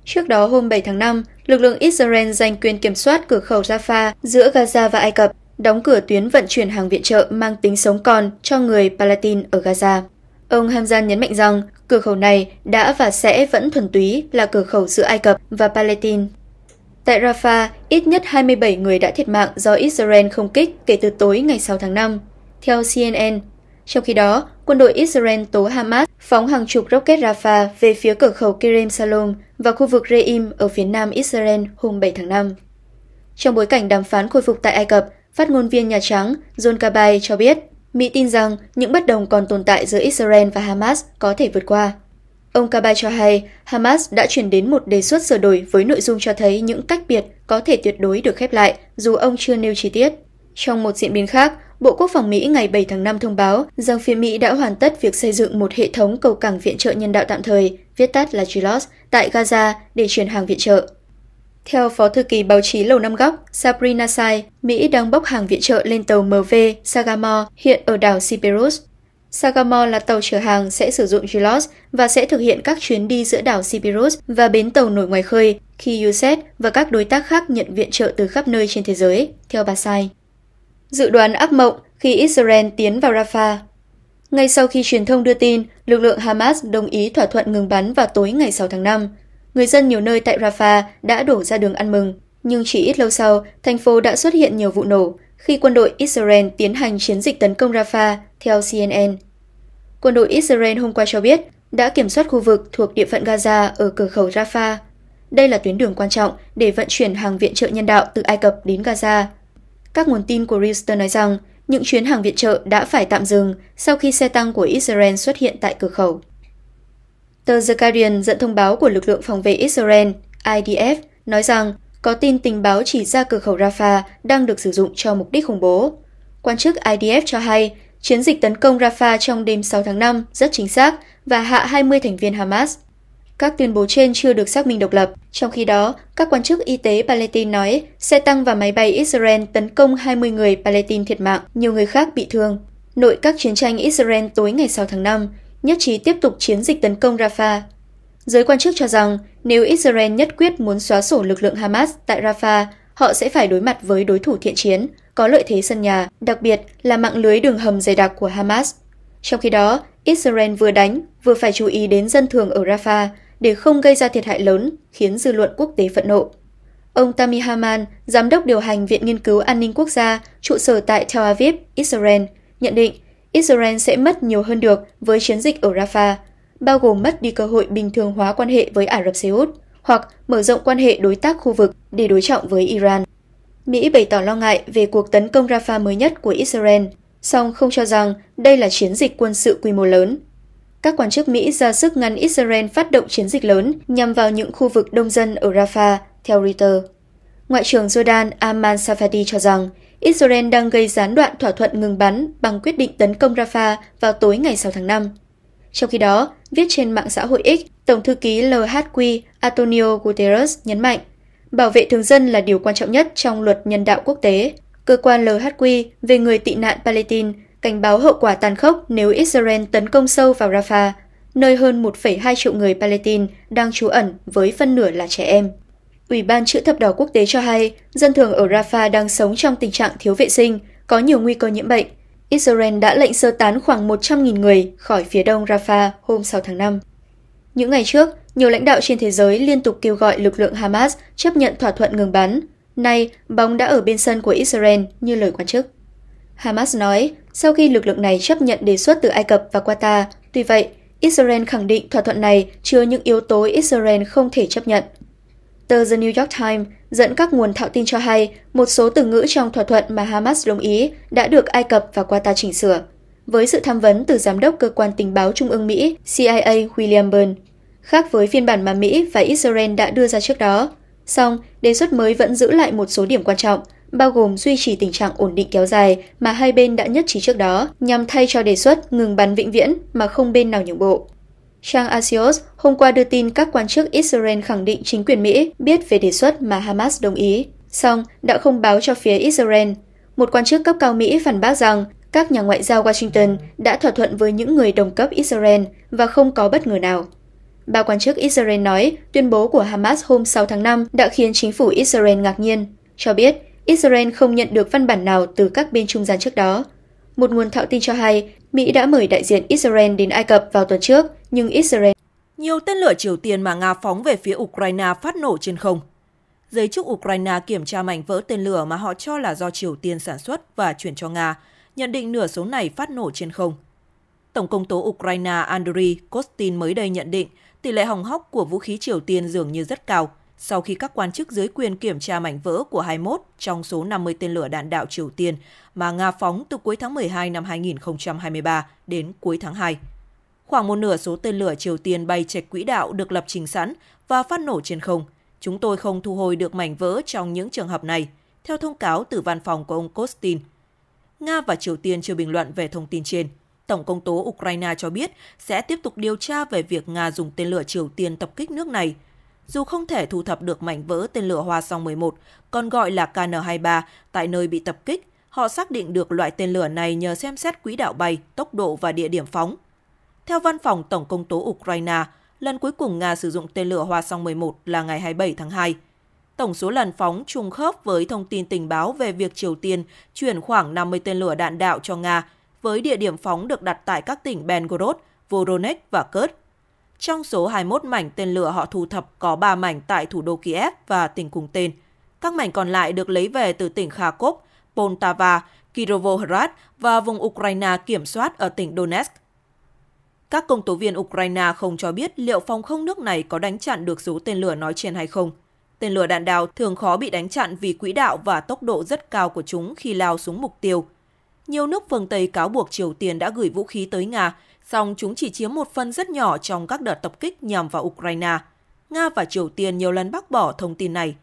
Trước đó hôm 7 tháng 5, lực lượng Israel giành quyền kiểm soát cửa khẩu Rafah giữa Gaza và Ai Cập, đóng cửa tuyến vận chuyển hàng viện trợ mang tính sống còn cho người Palestine ở Gaza. Ông Hamza nhấn mạnh rằng cửa khẩu này đã và sẽ vẫn thuần túy là cửa khẩu giữa Ai Cập và Palestine. Tại Rafah, ít nhất 27 người đã thiệt mạng do Israel không kích kể từ tối ngày 6 tháng 5. Theo CNN, trong khi đó, quân đội Israel tố Hamas phóng hàng chục rocket Rafah về phía cửa khẩu Kerem Salom và khu vực Reim ở phía nam Israel hôm 7 tháng 5. Trong bối cảnh đàm phán khôi phục tại Ai Cập, phát ngôn viên Nhà Trắng John Kabay cho biết Mỹ tin rằng những bất đồng còn tồn tại giữa Israel và Hamas có thể vượt qua. Ông Kabay cho hay Hamas đã chuyển đến một đề xuất sửa đổi với nội dung cho thấy những cách biệt có thể tuyệt đối được khép lại dù ông chưa nêu chi tiết. Trong một diễn biến khác, Bộ Quốc phòng Mỹ ngày 7 tháng 5 thông báo rằng phía Mỹ đã hoàn tất việc xây dựng một hệ thống cầu cảng viện trợ nhân đạo tạm thời, viết tắt là GLOS, tại Gaza để chuyển hàng viện trợ. Theo Phó Thư ký Báo chí Lầu Năm Góc, Sabrina Sai, Mỹ đang bốc hàng viện trợ lên tàu MV Sagamore hiện ở đảo Cyprus. Sagamore là tàu chở hàng sẽ sử dụng GLOS và sẽ thực hiện các chuyến đi giữa đảo Cyprus và bến tàu nổi ngoài khơi khi USED và các đối tác khác nhận viện trợ từ khắp nơi trên thế giới, theo bà Sai. Dự đoán ác mộng khi Israel tiến vào Rafah. Ngay sau khi truyền thông đưa tin, lực lượng Hamas đồng ý thỏa thuận ngừng bắn vào tối ngày 6 tháng 5. Người dân nhiều nơi tại Rafah đã đổ ra đường ăn mừng, nhưng chỉ ít lâu sau, thành phố đã xuất hiện nhiều vụ nổ khi quân đội Israel tiến hành chiến dịch tấn công Rafah, theo CNN. Quân đội Israel hôm qua cho biết đã kiểm soát khu vực thuộc địa phận Gaza ở cửa khẩu Rafah. Đây là tuyến đường quan trọng để vận chuyển hàng viện trợ nhân đạo từ Ai Cập đến Gaza. Các nguồn tin của Reuters nói rằng những chuyến hàng viện trợ đã phải tạm dừng sau khi xe tăng của Israel xuất hiện tại cửa khẩu. Tờ The Guardian dẫn thông báo của lực lượng phòng vệ Israel, IDF, nói rằng có tin tình báo chỉ ra cửa khẩu Rafah đang được sử dụng cho mục đích khủng bố. Quan chức IDF cho hay, chiến dịch tấn công Rafah trong đêm 6 tháng 5 rất chính xác và hạ 20 thành viên Hamas. Các tuyên bố trên chưa được xác minh độc lập. Trong khi đó, các quan chức y tế Palestine nói xe tăng và máy bay Israel tấn công 20 người Palestine thiệt mạng, nhiều người khác bị thương. Nội các chiến tranh Israel tối ngày 6 tháng 5 nhất trí tiếp tục chiến dịch tấn công Rafah. Giới quan chức cho rằng nếu Israel nhất quyết muốn xóa sổ lực lượng Hamas tại Rafah, họ sẽ phải đối mặt với đối thủ thiện chiến, có lợi thế sân nhà, đặc biệt là mạng lưới đường hầm dày đặc của Hamas. Trong khi đó, Israel vừa đánh, vừa phải chú ý đến dân thường ở Rafah, để không gây ra thiệt hại lớn, khiến dư luận quốc tế phẫn nộ. Ông Tami Haman, giám đốc điều hành Viện Nghiên cứu An ninh Quốc gia, trụ sở tại Tel Aviv, Israel, nhận định Israel sẽ mất nhiều hơn được với chiến dịch ở Rafah, bao gồm mất đi cơ hội bình thường hóa quan hệ với Ả Rập Xê Út hoặc mở rộng quan hệ đối tác khu vực để đối trọng với Iran. Mỹ bày tỏ lo ngại về cuộc tấn công Rafah mới nhất của Israel, song không cho rằng đây là chiến dịch quân sự quy mô lớn các quan chức Mỹ ra sức ngăn Israel phát động chiến dịch lớn nhằm vào những khu vực đông dân ở Rafah, theo Reuters. Ngoại trưởng Jordan Aman Safadi cho rằng Israel đang gây gián đoạn thỏa thuận ngừng bắn bằng quyết định tấn công Rafah vào tối ngày 6 tháng 5. Trong khi đó, viết trên mạng xã hội X, Tổng thư ký LHQ Antonio Guterres nhấn mạnh, bảo vệ thường dân là điều quan trọng nhất trong luật nhân đạo quốc tế. Cơ quan LHQ về người tị nạn Palestine cảnh báo hậu quả tàn khốc nếu Israel tấn công sâu vào Rafah, nơi hơn 1,2 triệu người Palestine đang trú ẩn với phân nửa là trẻ em. Ủy ban chữ thập đỏ quốc tế cho hay, dân thường ở Rafah đang sống trong tình trạng thiếu vệ sinh, có nhiều nguy cơ nhiễm bệnh. Israel đã lệnh sơ tán khoảng 100.000 người khỏi phía đông Rafah hôm 6 tháng 5. Những ngày trước, nhiều lãnh đạo trên thế giới liên tục kêu gọi lực lượng Hamas chấp nhận thỏa thuận ngừng bắn. Nay, bóng đã ở bên sân của Israel như lời quan chức. Hamas nói, sau khi lực lượng này chấp nhận đề xuất từ Ai Cập và Qatar, tuy vậy, Israel khẳng định thỏa thuận này chứa những yếu tố Israel không thể chấp nhận. Tờ The New York Times dẫn các nguồn thạo tin cho hay một số từ ngữ trong thỏa thuận mà Hamas đồng ý đã được Ai Cập và Qatar chỉnh sửa, với sự tham vấn từ Giám đốc Cơ quan Tình báo Trung ương Mỹ CIA William Burn. Khác với phiên bản mà Mỹ và Israel đã đưa ra trước đó, song đề xuất mới vẫn giữ lại một số điểm quan trọng, bao gồm duy trì tình trạng ổn định kéo dài mà hai bên đã nhất trí trước đó, nhằm thay cho đề xuất ngừng bắn vĩnh viễn mà không bên nào nhượng bộ. Trang Axios hôm qua đưa tin các quan chức Israel khẳng định chính quyền Mỹ biết về đề xuất mà Hamas đồng ý, song đã không báo cho phía Israel. Một quan chức cấp cao Mỹ phản bác rằng các nhà ngoại giao Washington đã thỏa thuận với những người đồng cấp Israel và không có bất ngờ nào. Ba quan chức Israel nói tuyên bố của Hamas hôm 6 tháng 5 đã khiến chính phủ Israel ngạc nhiên, cho biết Israel không nhận được văn bản nào từ các bên trung gian trước đó. Một nguồn thạo tin cho hay, Mỹ đã mời đại diện Israel đến Ai Cập vào tuần trước, nhưng Israel... Nhiều tên lửa Triều Tiên mà Nga phóng về phía Ukraine phát nổ trên không. Giới chức Ukraine kiểm tra mảnh vỡ tên lửa mà họ cho là do Triều Tiên sản xuất và chuyển cho Nga, nhận định nửa số này phát nổ trên không. Tổng công tố Ukraine Andriy Kostin mới đây nhận định tỷ lệ hỏng hóc của vũ khí Triều Tiên dường như rất cao – sau khi các quan chức dưới quyền kiểm tra mảnh vỡ của 21 trong số 50 tên lửa đạn đạo Triều Tiên mà Nga phóng từ cuối tháng 12 năm 2023 đến cuối tháng 2. Khoảng một nửa số tên lửa Triều Tiên bay chệch quỹ đạo được lập trình sẵn và phát nổ trên không. Chúng tôi không thu hồi được mảnh vỡ trong những trường hợp này, theo thông cáo từ văn phòng của ông Kostin. Nga và Triều Tiên chưa bình luận về thông tin trên. Tổng công tố Ukraine cho biết sẽ tiếp tục điều tra về việc Nga dùng tên lửa Triều Tiên tập kích nước này – dù không thể thu thập được mảnh vỡ tên lửa Hoa Song 11, còn gọi là KN-23, tại nơi bị tập kích, họ xác định được loại tên lửa này nhờ xem xét quỹ đạo bay, tốc độ và địa điểm phóng. Theo văn phòng Tổng công tố Ukraine, lần cuối cùng Nga sử dụng tên lửa Hoa Song 11 là ngày 27 tháng 2. Tổng số lần phóng trùng khớp với thông tin tình báo về việc Triều Tiên chuyển khoảng 50 tên lửa đạn đạo cho Nga, với địa điểm phóng được đặt tại các tỉnh Belgorod, Voronezh và Kursk. Trong số 21 mảnh tên lửa họ thu thập có 3 mảnh tại thủ đô Kiev và tỉnh cùng tên. Các mảnh còn lại được lấy về từ tỉnh Kharkov, Poltava, Kirovohrad và vùng Ukraine kiểm soát ở tỉnh Donetsk. Các công tố viên Ukraine không cho biết liệu phòng không nước này có đánh chặn được số tên lửa nói trên hay không. Tên lửa đạn đạo thường khó bị đánh chặn vì quỹ đạo và tốc độ rất cao của chúng khi lao xuống mục tiêu. Nhiều nước phương Tây cáo buộc Triều Tiên đã gửi vũ khí tới Nga, song chúng chỉ chiếm một phần rất nhỏ trong các đợt tập kích nhằm vào Ukraine. Nga và Triều Tiên nhiều lần bác bỏ thông tin này.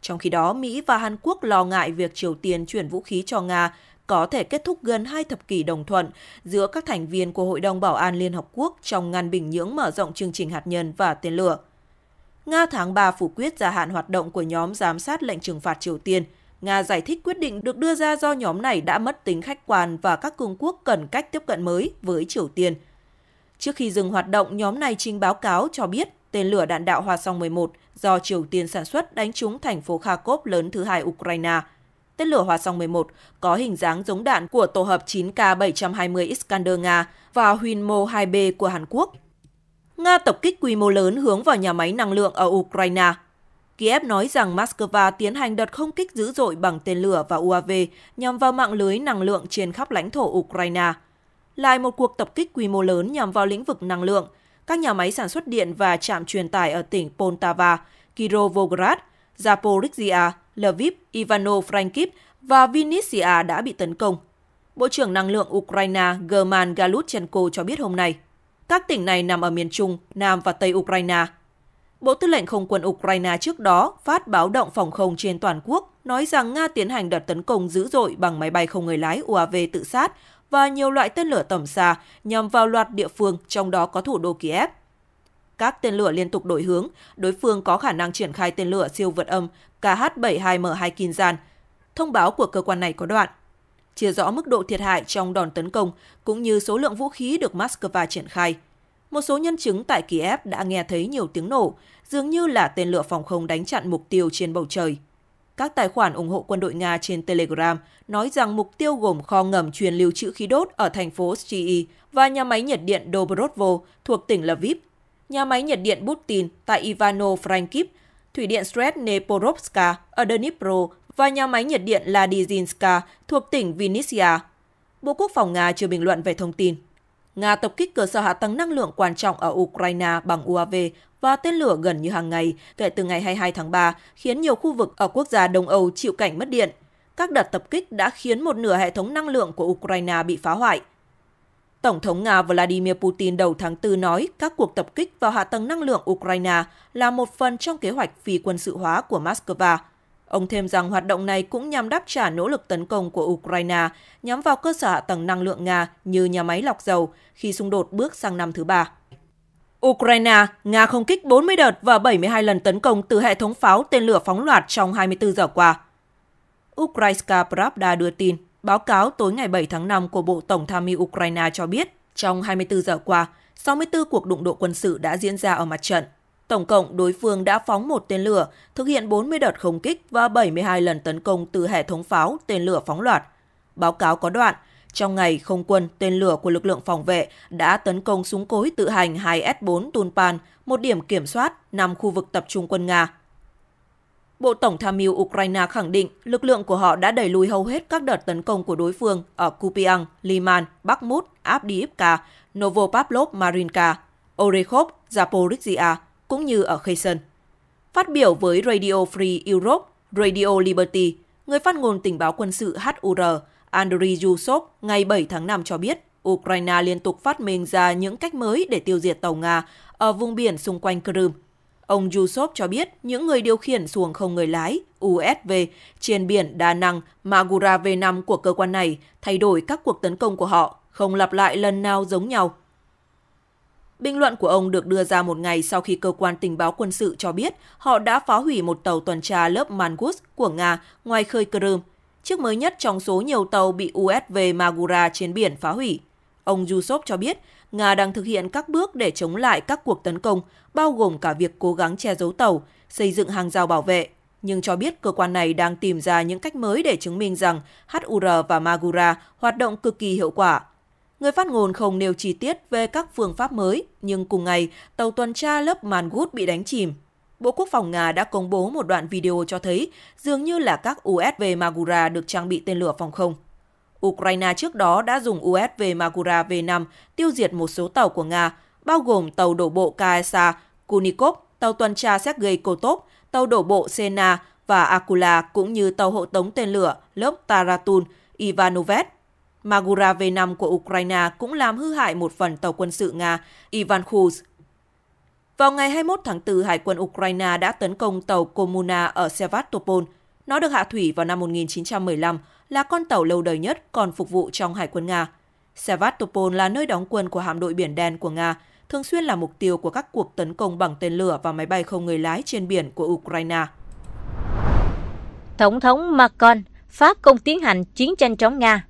Trong khi đó, Mỹ và Hàn Quốc lo ngại việc Triều Tiên chuyển vũ khí cho Nga có thể kết thúc gần hai thập kỷ đồng thuận giữa các thành viên của Hội đồng Bảo an Liên Hợp Quốc trong ngăn bình nhưỡng mở rộng chương trình hạt nhân và tên lửa. Nga tháng 3 phủ quyết gia hạn hoạt động của nhóm giám sát lệnh trừng phạt Triều Tiên – Nga giải thích quyết định được đưa ra do nhóm này đã mất tính khách quan và các cường quốc cần cách tiếp cận mới với Triều Tiên. Trước khi dừng hoạt động, nhóm này trình báo cáo cho biết tên lửa đạn đạo Hoa Song 11 do Triều Tiên sản xuất đánh trúng thành phố Kharkov lớn thứ hai Ukraine. Tên lửa Hoa Song 11 có hình dáng giống đạn của tổ hợp 9K720 Iskander Nga và Hunmo 2B của Hàn Quốc. Nga tập kích quy mô lớn hướng vào nhà máy năng lượng ở Ukraine Kiev nói rằng Moscow tiến hành đợt không kích dữ dội bằng tên lửa và UAV nhằm vào mạng lưới năng lượng trên khắp lãnh thổ Ukraine. Lại một cuộc tập kích quy mô lớn nhằm vào lĩnh vực năng lượng, các nhà máy sản xuất điện và trạm truyền tải ở tỉnh Poltava, Kirovograd, Zaporizhia, Lviv, Ivano-Frankivsk và Vinnytsia đã bị tấn công. Bộ trưởng Năng lượng Ukraine German Galutchenko cho biết hôm nay, các tỉnh này nằm ở miền Trung, Nam và Tây Ukraine – Bộ Tư lệnh Không quân Ukraine trước đó phát báo động phòng không trên toàn quốc, nói rằng Nga tiến hành đợt tấn công dữ dội bằng máy bay không người lái UAV tự sát và nhiều loại tên lửa tầm xa nhằm vào loạt địa phương, trong đó có thủ đô Kiev. Các tên lửa liên tục đổi hướng, đối phương có khả năng triển khai tên lửa siêu vượt âm KH-72M2 Kinzhan. Thông báo của cơ quan này có đoạn chia rõ mức độ thiệt hại trong đòn tấn công cũng như số lượng vũ khí được Moscow triển khai. Một số nhân chứng tại Kiev đã nghe thấy nhiều tiếng nổ, dường như là tên lửa phòng không đánh chặn mục tiêu trên bầu trời. Các tài khoản ủng hộ quân đội Nga trên Telegram nói rằng mục tiêu gồm kho ngầm truyền lưu trữ khí đốt ở thành phố Ski và nhà máy nhiệt điện Dobrovo thuộc tỉnh Lviv, nhà máy nhiệt điện Butin tại Ivano-Frankivsk, thủy điện Stretneporovska ở Dnipro và nhà máy nhiệt điện Ladizinska thuộc tỉnh Vinnytsia. Bộ Quốc phòng Nga chưa bình luận về thông tin. Nga tập kích cơ sở hạ tầng năng lượng quan trọng ở Ukraine bằng UAV và tên lửa gần như hàng ngày kể từ ngày 22 tháng 3, khiến nhiều khu vực ở quốc gia Đông Âu chịu cảnh mất điện. Các đợt tập kích đã khiến một nửa hệ thống năng lượng của Ukraine bị phá hoại. Tổng thống Nga Vladimir Putin đầu tháng 4 nói các cuộc tập kích vào hạ tầng năng lượng Ukraine là một phần trong kế hoạch phi quân sự hóa của Moscow. Ông thêm rằng hoạt động này cũng nhằm đáp trả nỗ lực tấn công của Ukraine nhắm vào cơ sở hạ tầng năng lượng Nga như nhà máy lọc dầu khi xung đột bước sang năm thứ ba. Ukraine, Nga không kích 40 đợt và 72 lần tấn công từ hệ thống pháo tên lửa phóng loạt trong 24 giờ qua. Ukrainska Pravda đưa tin, báo cáo tối ngày 7 tháng 5 của Bộ Tổng tham mưu Ukraine cho biết, trong 24 giờ qua, 64 cuộc đụng độ quân sự đã diễn ra ở mặt trận, Tổng cộng, đối phương đã phóng một tên lửa, thực hiện 40 đợt không kích và 72 lần tấn công từ hệ thống pháo, tên lửa phóng loạt. Báo cáo có đoạn, trong ngày, không quân, tên lửa của lực lượng phòng vệ đã tấn công súng cối tự hành 2 S-4 Tulpan, một điểm kiểm soát nằm khu vực tập trung quân Nga. Bộ Tổng tham mưu Ukraine khẳng định lực lượng của họ đã đẩy lùi hầu hết các đợt tấn công của đối phương ở Kupiang, Liman, Bakhmut, Avdiivka, Novopavlov, Marinka, Orekhov, Zaporizhia, cũng như ở Kherson. Phát biểu với Radio Free Europe, Radio Liberty, người phát ngôn tình báo quân sự HUR Andriy Yusov ngày 7 tháng 5 cho biết Ukraine liên tục phát minh ra những cách mới để tiêu diệt tàu Nga ở vùng biển xung quanh Crimea. Ông Yusov cho biết những người điều khiển xuồng không người lái USV trên biển đa năng Magura V5 của cơ quan này thay đổi các cuộc tấn công của họ, không lặp lại lần nào giống nhau – Bình luận của ông được đưa ra một ngày sau khi cơ quan tình báo quân sự cho biết họ đã phá hủy một tàu tuần tra lớp Mangus của Nga ngoài khơi Crimea, chiếc mới nhất trong số nhiều tàu bị USV Magura trên biển phá hủy. Ông Yusov cho biết Nga đang thực hiện các bước để chống lại các cuộc tấn công, bao gồm cả việc cố gắng che giấu tàu, xây dựng hàng rào bảo vệ, nhưng cho biết cơ quan này đang tìm ra những cách mới để chứng minh rằng HUR và Magura hoạt động cực kỳ hiệu quả – Người phát ngôn không nêu chi tiết về các phương pháp mới, nhưng cùng ngày, tàu tuần tra lớp Mangut bị đánh chìm. Bộ Quốc phòng Nga đã công bố một đoạn video cho thấy dường như là các USV Magura được trang bị tên lửa phòng không. Ukraine trước đó đã dùng USV Magura V5 tiêu diệt một số tàu của Nga, bao gồm tàu đổ bộ Kaesa, Kunikov, tàu tuần tra Sergei Kotov, tàu đổ bộ Sena và Akula cũng như tàu hộ tống tên lửa lớp Taratun, Ivanovet Magura V5 của Ukraine cũng làm hư hại một phần tàu quân sự Nga Ivan Khuz. Vào ngày 21 tháng 4, Hải quân Ukraine đã tấn công tàu Komuna ở Sevastopol. Nó được hạ thủy vào năm 1915, là con tàu lâu đời nhất còn phục vụ trong Hải quân Nga. Sevastopol là nơi đóng quân của hạm đội biển đen của Nga, thường xuyên là mục tiêu của các cuộc tấn công bằng tên lửa và máy bay không người lái trên biển của Ukraine. Tổng thống Macron, Pháp công tiến hành chiến tranh chống Nga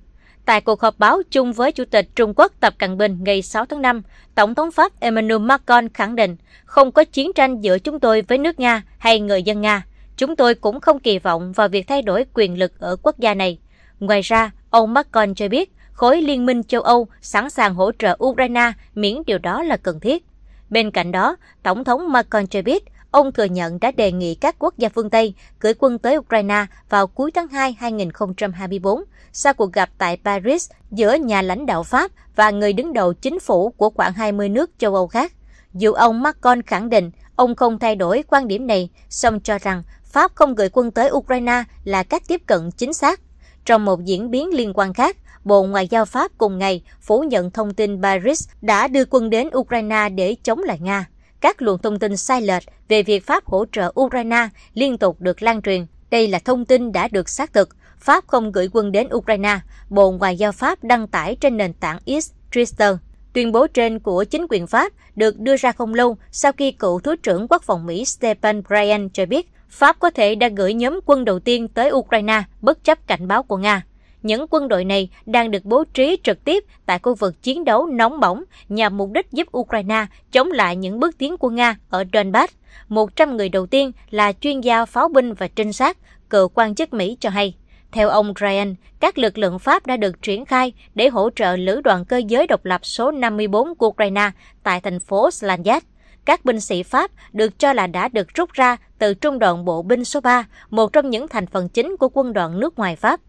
Tại cuộc họp báo chung với Chủ tịch Trung Quốc Tập Cận Bình ngày 6 tháng 5, Tổng thống Pháp Emmanuel Macron khẳng định không có chiến tranh giữa chúng tôi với nước Nga hay người dân Nga. Chúng tôi cũng không kỳ vọng vào việc thay đổi quyền lực ở quốc gia này. Ngoài ra, ông Macron cho biết khối Liên minh châu Âu sẵn sàng hỗ trợ Ukraine miễn điều đó là cần thiết. Bên cạnh đó, Tổng thống Macron cho biết Ông thừa nhận đã đề nghị các quốc gia phương Tây gửi quân tới Ukraine vào cuối tháng 2 2024 sau cuộc gặp tại Paris giữa nhà lãnh đạo Pháp và người đứng đầu chính phủ của khoảng 20 nước châu Âu khác. Dù ông Macron khẳng định ông không thay đổi quan điểm này, song cho rằng Pháp không gửi quân tới Ukraine là cách tiếp cận chính xác. Trong một diễn biến liên quan khác, Bộ Ngoại giao Pháp cùng ngày phủ nhận thông tin Paris đã đưa quân đến Ukraine để chống lại Nga. Các luồng thông tin sai lệch về việc Pháp hỗ trợ Ukraine liên tục được lan truyền. Đây là thông tin đã được xác thực. Pháp không gửi quân đến Ukraine, Bộ Ngoại giao Pháp đăng tải trên nền tảng X Twitter. Tuyên bố trên của chính quyền Pháp được đưa ra không lâu sau khi cựu Thứ trưởng Quốc phòng Mỹ Stephen Bryan cho biết Pháp có thể đã gửi nhóm quân đầu tiên tới Ukraine bất chấp cảnh báo của Nga. Những quân đội này đang được bố trí trực tiếp tại khu vực chiến đấu nóng bỏng nhằm mục đích giúp Ukraine chống lại những bước tiến của Nga ở Donbass. 100 người đầu tiên là chuyên gia pháo binh và trinh sát, cựu quan chức Mỹ cho hay. Theo ông Ryan, các lực lượng Pháp đã được triển khai để hỗ trợ lữ đoàn cơ giới độc lập số 54 của Ukraine tại thành phố Slanyat. Các binh sĩ Pháp được cho là đã được rút ra từ trung đoàn bộ binh số 3, một trong những thành phần chính của quân đoàn nước ngoài Pháp.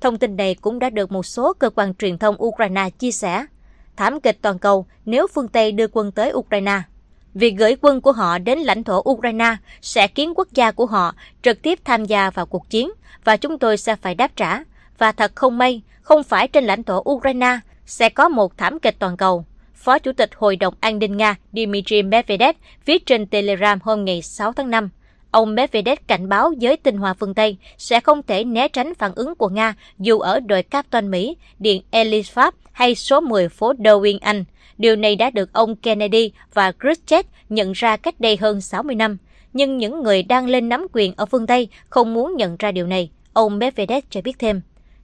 Thông tin này cũng đã được một số cơ quan truyền thông Ukraine chia sẻ. Thảm kịch toàn cầu nếu phương Tây đưa quân tới Ukraine. Việc gửi quân của họ đến lãnh thổ Ukraine sẽ khiến quốc gia của họ trực tiếp tham gia vào cuộc chiến và chúng tôi sẽ phải đáp trả. Và thật không may, không phải trên lãnh thổ Ukraine sẽ có một thảm kịch toàn cầu. Phó Chủ tịch Hội đồng An ninh Nga Dmitry Medvedev viết trên Telegram hôm ngày 6 tháng 5. Ông Medvedev cảnh báo giới tinh hoa phương Tây sẽ không thể né tránh phản ứng của Nga dù ở đội cáp Mỹ, điện Ellis Pháp hay số 10 phố Darwin Anh. Điều này đã được ông Kennedy và Khrushchev nhận ra cách đây hơn 60 năm. Nhưng những người đang lên nắm quyền ở phương Tây không muốn nhận ra điều này, ông Medvedev cho biết thêm.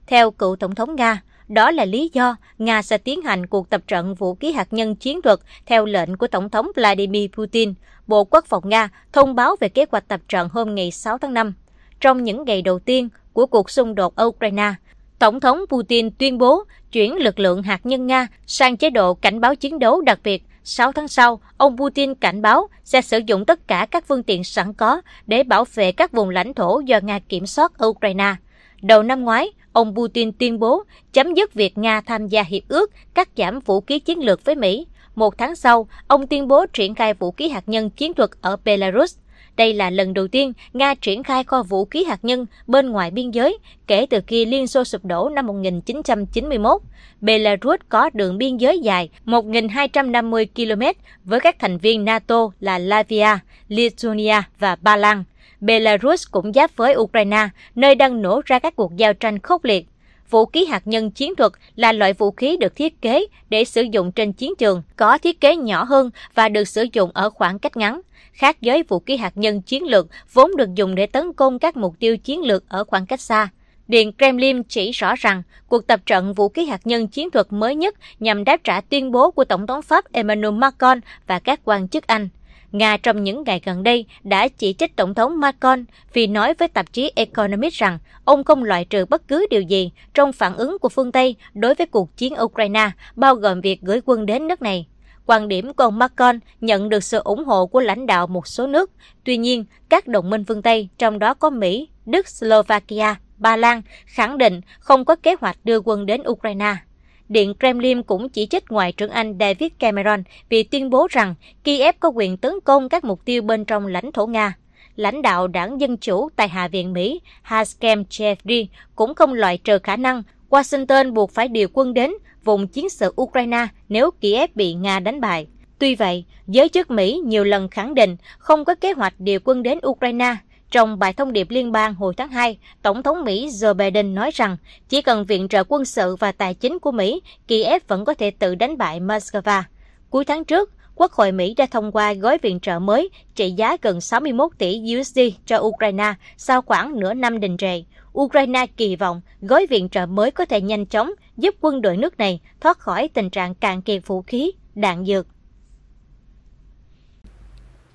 Theo cựu Tổng thống Nga, đó là lý do Nga sẽ tiến hành cuộc tập trận vũ khí hạt nhân chiến thuật theo lệnh của Tổng thống Vladimir Putin. Bộ Quốc phòng Nga thông báo về kế hoạch tập trận hôm ngày 6 tháng 5. Trong những ngày đầu tiên của cuộc xung đột Ukraine, Tổng thống Putin tuyên bố chuyển lực lượng hạt nhân Nga sang chế độ cảnh báo chiến đấu đặc biệt. 6 tháng sau, ông Putin cảnh báo sẽ sử dụng tất cả các phương tiện sẵn có để bảo vệ các vùng lãnh thổ do Nga kiểm soát Ukraine. Đầu năm ngoái, Ông Putin tuyên bố chấm dứt việc Nga tham gia hiệp ước cắt giảm vũ khí chiến lược với Mỹ. Một tháng sau, ông tuyên bố triển khai vũ khí hạt nhân chiến thuật ở Belarus. Đây là lần đầu tiên Nga triển khai kho vũ khí hạt nhân bên ngoài biên giới kể từ khi Liên Xô sụp đổ năm 1991. Belarus có đường biên giới dài 1.250 km với các thành viên NATO là Latvia, Lithuania và Ba Lan. Belarus cũng giáp với Ukraine, nơi đang nổ ra các cuộc giao tranh khốc liệt. Vũ khí hạt nhân chiến thuật là loại vũ khí được thiết kế để sử dụng trên chiến trường, có thiết kế nhỏ hơn và được sử dụng ở khoảng cách ngắn, khác với vũ khí hạt nhân chiến lược vốn được dùng để tấn công các mục tiêu chiến lược ở khoảng cách xa. Điện Kremlin chỉ rõ rằng cuộc tập trận vũ khí hạt nhân chiến thuật mới nhất nhằm đáp trả tuyên bố của Tổng thống Pháp Emmanuel Macron và các quan chức Anh. Nga trong những ngày gần đây đã chỉ trích Tổng thống Macron vì nói với tạp chí Economist rằng ông không loại trừ bất cứ điều gì trong phản ứng của phương Tây đối với cuộc chiến Ukraine, bao gồm việc gửi quân đến nước này. Quan điểm của ông Macron nhận được sự ủng hộ của lãnh đạo một số nước. Tuy nhiên, các đồng minh phương Tây, trong đó có Mỹ, Đức, Slovakia, Ba Lan, khẳng định không có kế hoạch đưa quân đến Ukraine. Điện Kremlin cũng chỉ trích Ngoại trưởng Anh David Cameron vì tuyên bố rằng Kiev có quyền tấn công các mục tiêu bên trong lãnh thổ Nga. Lãnh đạo đảng Dân Chủ tại Hạ viện Mỹ Haskem Jeffrey cũng không loại trừ khả năng Washington buộc phải điều quân đến vùng chiến sự Ukraine nếu Kiev bị Nga đánh bại. Tuy vậy, giới chức Mỹ nhiều lần khẳng định không có kế hoạch điều quân đến Ukraine trong bài thông điệp liên bang hồi tháng 2, Tổng thống Mỹ Joe Biden nói rằng chỉ cần viện trợ quân sự và tài chính của Mỹ, Kiev vẫn có thể tự đánh bại Moscow. Cuối tháng trước, Quốc hội Mỹ đã thông qua gói viện trợ mới trị giá gần 61 tỷ USD cho Ukraine sau khoảng nửa năm đình trệ. Ukraine kỳ vọng gói viện trợ mới có thể nhanh chóng giúp quân đội nước này thoát khỏi tình trạng cạn kiệt vũ khí, đạn dược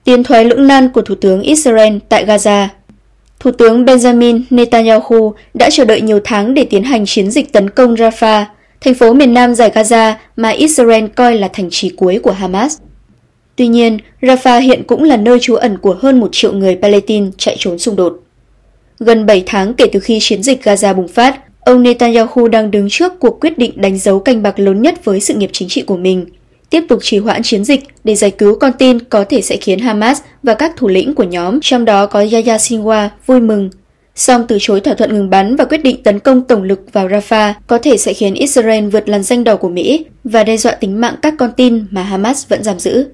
tiến thoái lưỡng nan của Thủ tướng Israel tại Gaza. Thủ tướng Benjamin Netanyahu đã chờ đợi nhiều tháng để tiến hành chiến dịch tấn công Rafah, thành phố miền nam giải Gaza mà Israel coi là thành trì cuối của Hamas. Tuy nhiên, Rafah hiện cũng là nơi trú ẩn của hơn một triệu người Palestine chạy trốn xung đột. Gần 7 tháng kể từ khi chiến dịch Gaza bùng phát, ông Netanyahu đang đứng trước cuộc quyết định đánh dấu canh bạc lớn nhất với sự nghiệp chính trị của mình – tiếp tục trì hoãn chiến dịch để giải cứu con tin có thể sẽ khiến Hamas và các thủ lĩnh của nhóm, trong đó có Yahya Sinwar, vui mừng. Song từ chối thỏa thuận ngừng bắn và quyết định tấn công tổng lực vào Rafah có thể sẽ khiến Israel vượt làn danh đỏ của Mỹ và đe dọa tính mạng các con tin mà Hamas vẫn giam giữ.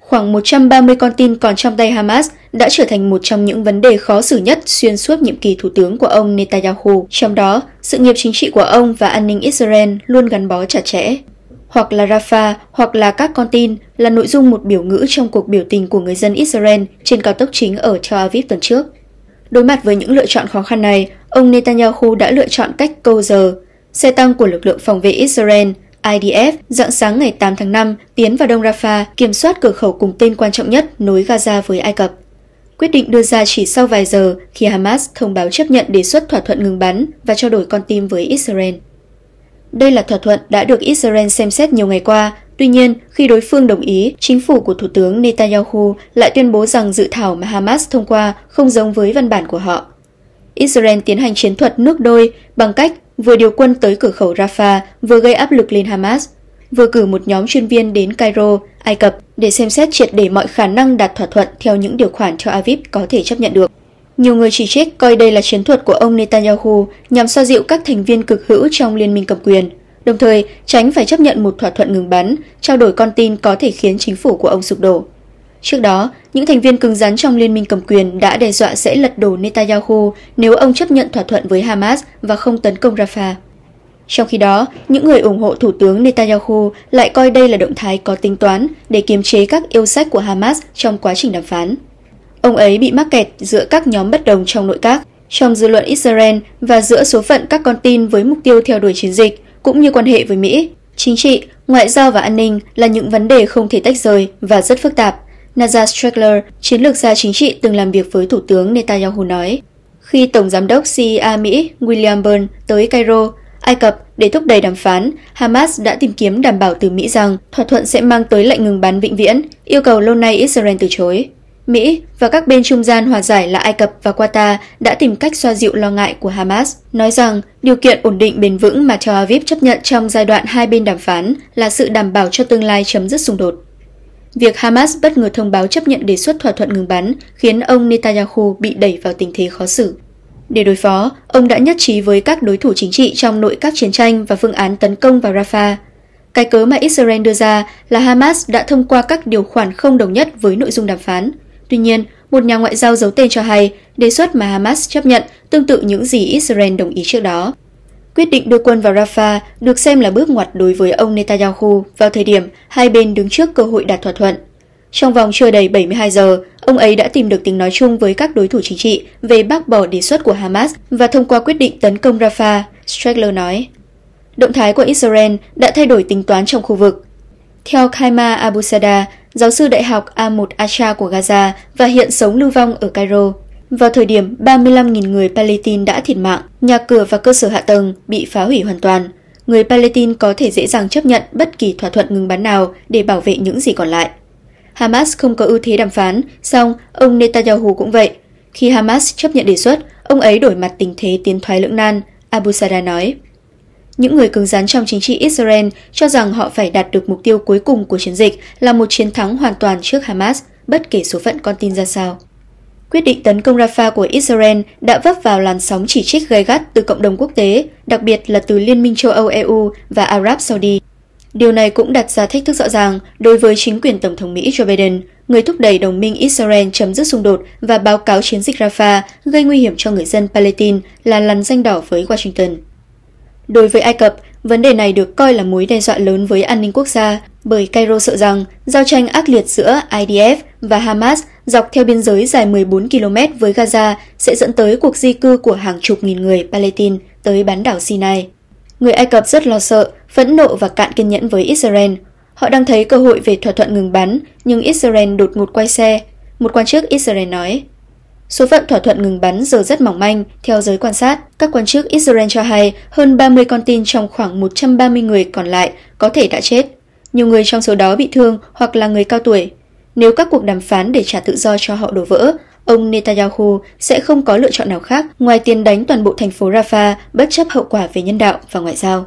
Khoảng 130 con tin còn trong tay Hamas đã trở thành một trong những vấn đề khó xử nhất xuyên suốt nhiệm kỳ thủ tướng của ông Netanyahu, trong đó sự nghiệp chính trị của ông và an ninh Israel luôn gắn bó chặt chẽ hoặc là Rafah hoặc là các con tin là nội dung một biểu ngữ trong cuộc biểu tình của người dân Israel trên cao tốc chính ở Tel Aviv tuần trước. Đối mặt với những lựa chọn khó khăn này, ông Netanyahu đã lựa chọn cách câu giờ. Xe tăng của lực lượng phòng vệ Israel, IDF, dặn sáng ngày 8 tháng 5 tiến vào đông Rafah kiểm soát cửa khẩu cùng tên quan trọng nhất nối Gaza với Ai Cập. Quyết định đưa ra chỉ sau vài giờ khi Hamas thông báo chấp nhận đề xuất thỏa thuận ngừng bắn và trao đổi con tim với Israel. Đây là thỏa thuận đã được Israel xem xét nhiều ngày qua. Tuy nhiên, khi đối phương đồng ý, chính phủ của Thủ tướng Netanyahu lại tuyên bố rằng dự thảo mà Hamas thông qua không giống với văn bản của họ. Israel tiến hành chiến thuật nước đôi bằng cách vừa điều quân tới cửa khẩu Rafah vừa gây áp lực lên Hamas, vừa cử một nhóm chuyên viên đến Cairo, Ai Cập để xem xét triệt để mọi khả năng đạt thỏa thuận theo những điều khoản cho Aviv có thể chấp nhận được. Nhiều người chỉ trích coi đây là chiến thuật của ông Netanyahu nhằm xoa dịu các thành viên cực hữu trong liên minh cầm quyền, đồng thời tránh phải chấp nhận một thỏa thuận ngừng bắn, trao đổi con tin có thể khiến chính phủ của ông sụp đổ. Trước đó, những thành viên cứng rắn trong liên minh cầm quyền đã đe dọa sẽ lật đổ Netanyahu nếu ông chấp nhận thỏa thuận với Hamas và không tấn công Rafah. Trong khi đó, những người ủng hộ Thủ tướng Netanyahu lại coi đây là động thái có tính toán để kiềm chế các yêu sách của Hamas trong quá trình đàm phán. Ông ấy bị mắc kẹt giữa các nhóm bất đồng trong nội các, trong dư luận Israel và giữa số phận các con tin với mục tiêu theo đuổi chiến dịch, cũng như quan hệ với Mỹ. Chính trị, ngoại giao và an ninh là những vấn đề không thể tách rời và rất phức tạp. Nazar Strickler, chiến lược gia chính trị từng làm việc với Thủ tướng Netanyahu nói. Khi Tổng Giám đốc CIA Mỹ William Burns tới Cairo, Ai Cập để thúc đẩy đàm phán, Hamas đã tìm kiếm đảm bảo từ Mỹ rằng thỏa thuận sẽ mang tới lệnh ngừng bắn vĩnh viễn, yêu cầu lâu nay Israel từ chối. Mỹ và các bên trung gian hòa giải là Ai Cập và Qatar đã tìm cách xoa dịu lo ngại của Hamas, nói rằng điều kiện ổn định bền vững mà Tel Aviv chấp nhận trong giai đoạn hai bên đàm phán là sự đảm bảo cho tương lai chấm dứt xung đột. Việc Hamas bất ngờ thông báo chấp nhận đề xuất thỏa thuận ngừng bắn khiến ông Netanyahu bị đẩy vào tình thế khó xử. Để đối phó, ông đã nhất trí với các đối thủ chính trị trong nội các chiến tranh và phương án tấn công vào Rafah. Cái cớ mà Israel đưa ra là Hamas đã thông qua các điều khoản không đồng nhất với nội dung đàm phán – Tuy nhiên, một nhà ngoại giao giấu tên cho hay đề xuất mà Hamas chấp nhận tương tự những gì Israel đồng ý trước đó. Quyết định đưa quân vào Rafah được xem là bước ngoặt đối với ông Netanyahu vào thời điểm hai bên đứng trước cơ hội đạt thỏa thuận. Trong vòng chưa đầy 72 giờ, ông ấy đã tìm được tiếng nói chung với các đối thủ chính trị về bác bỏ đề xuất của Hamas và thông qua quyết định tấn công Rafah, Stregler nói. Động thái của Israel đã thay đổi tính toán trong khu vực. Theo Kaima Abu Sada, giáo sư đại học A1 Asha của Gaza và hiện sống lưu vong ở Cairo. Vào thời điểm 35.000 người Palestine đã thiệt mạng, nhà cửa và cơ sở hạ tầng bị phá hủy hoàn toàn. Người Palestine có thể dễ dàng chấp nhận bất kỳ thỏa thuận ngừng bắn nào để bảo vệ những gì còn lại. Hamas không có ưu thế đàm phán, song ông Netanyahu cũng vậy. Khi Hamas chấp nhận đề xuất, ông ấy đổi mặt tình thế tiến thoái lưỡng nan, Abu Sada nói. Những người cứng rắn trong chính trị Israel cho rằng họ phải đạt được mục tiêu cuối cùng của chiến dịch là một chiến thắng hoàn toàn trước Hamas, bất kể số phận con tin ra sao. Quyết định tấn công Rafah của Israel đã vấp vào làn sóng chỉ trích gay gắt từ cộng đồng quốc tế, đặc biệt là từ Liên minh châu Âu EU và Ả Rập Saudi. Điều này cũng đặt ra thách thức rõ ràng đối với chính quyền Tổng thống Mỹ Joe Biden, người thúc đẩy đồng minh Israel chấm dứt xung đột và báo cáo chiến dịch Rafah gây nguy hiểm cho người dân Palestine là lằn danh đỏ với Washington. Đối với Ai Cập, vấn đề này được coi là mối đe dọa lớn với an ninh quốc gia bởi Cairo sợ rằng giao tranh ác liệt giữa IDF và Hamas dọc theo biên giới dài 14 km với Gaza sẽ dẫn tới cuộc di cư của hàng chục nghìn người Palestine tới bán đảo Sinai. Người Ai Cập rất lo sợ, phẫn nộ và cạn kiên nhẫn với Israel. Họ đang thấy cơ hội về thỏa thuận ngừng bắn, nhưng Israel đột ngột quay xe. Một quan chức Israel nói, Số phận thỏa thuận ngừng bắn giờ rất mỏng manh, theo giới quan sát. Các quan chức Israel cho hay hơn 30 con tin trong khoảng 130 người còn lại có thể đã chết. Nhiều người trong số đó bị thương hoặc là người cao tuổi. Nếu các cuộc đàm phán để trả tự do cho họ đổ vỡ, ông Netanyahu sẽ không có lựa chọn nào khác ngoài tiền đánh toàn bộ thành phố Rafah bất chấp hậu quả về nhân đạo và ngoại giao.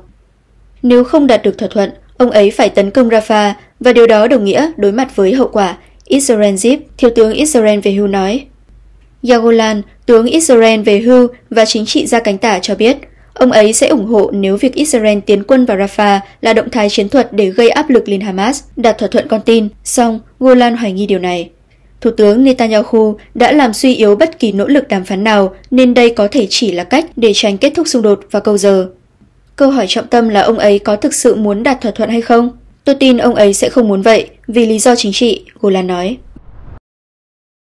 Nếu không đạt được thỏa thuận, ông ấy phải tấn công Rafah và điều đó đồng nghĩa đối mặt với hậu quả Israel Zip, Thiếu tướng Israel về hưu nói. Yagolan, tướng Israel về hưu và chính trị gia cánh tả cho biết, ông ấy sẽ ủng hộ nếu việc Israel tiến quân vào Rafah là động thái chiến thuật để gây áp lực lên Hamas đạt thỏa thuận con tin, song Golan hoài nghi điều này. Thủ tướng Netanyahu đã làm suy yếu bất kỳ nỗ lực đàm phán nào nên đây có thể chỉ là cách để tránh kết thúc xung đột và câu giờ. Câu hỏi trọng tâm là ông ấy có thực sự muốn đạt thỏa thuận hay không? Tôi tin ông ấy sẽ không muốn vậy vì lý do chính trị, Golan nói.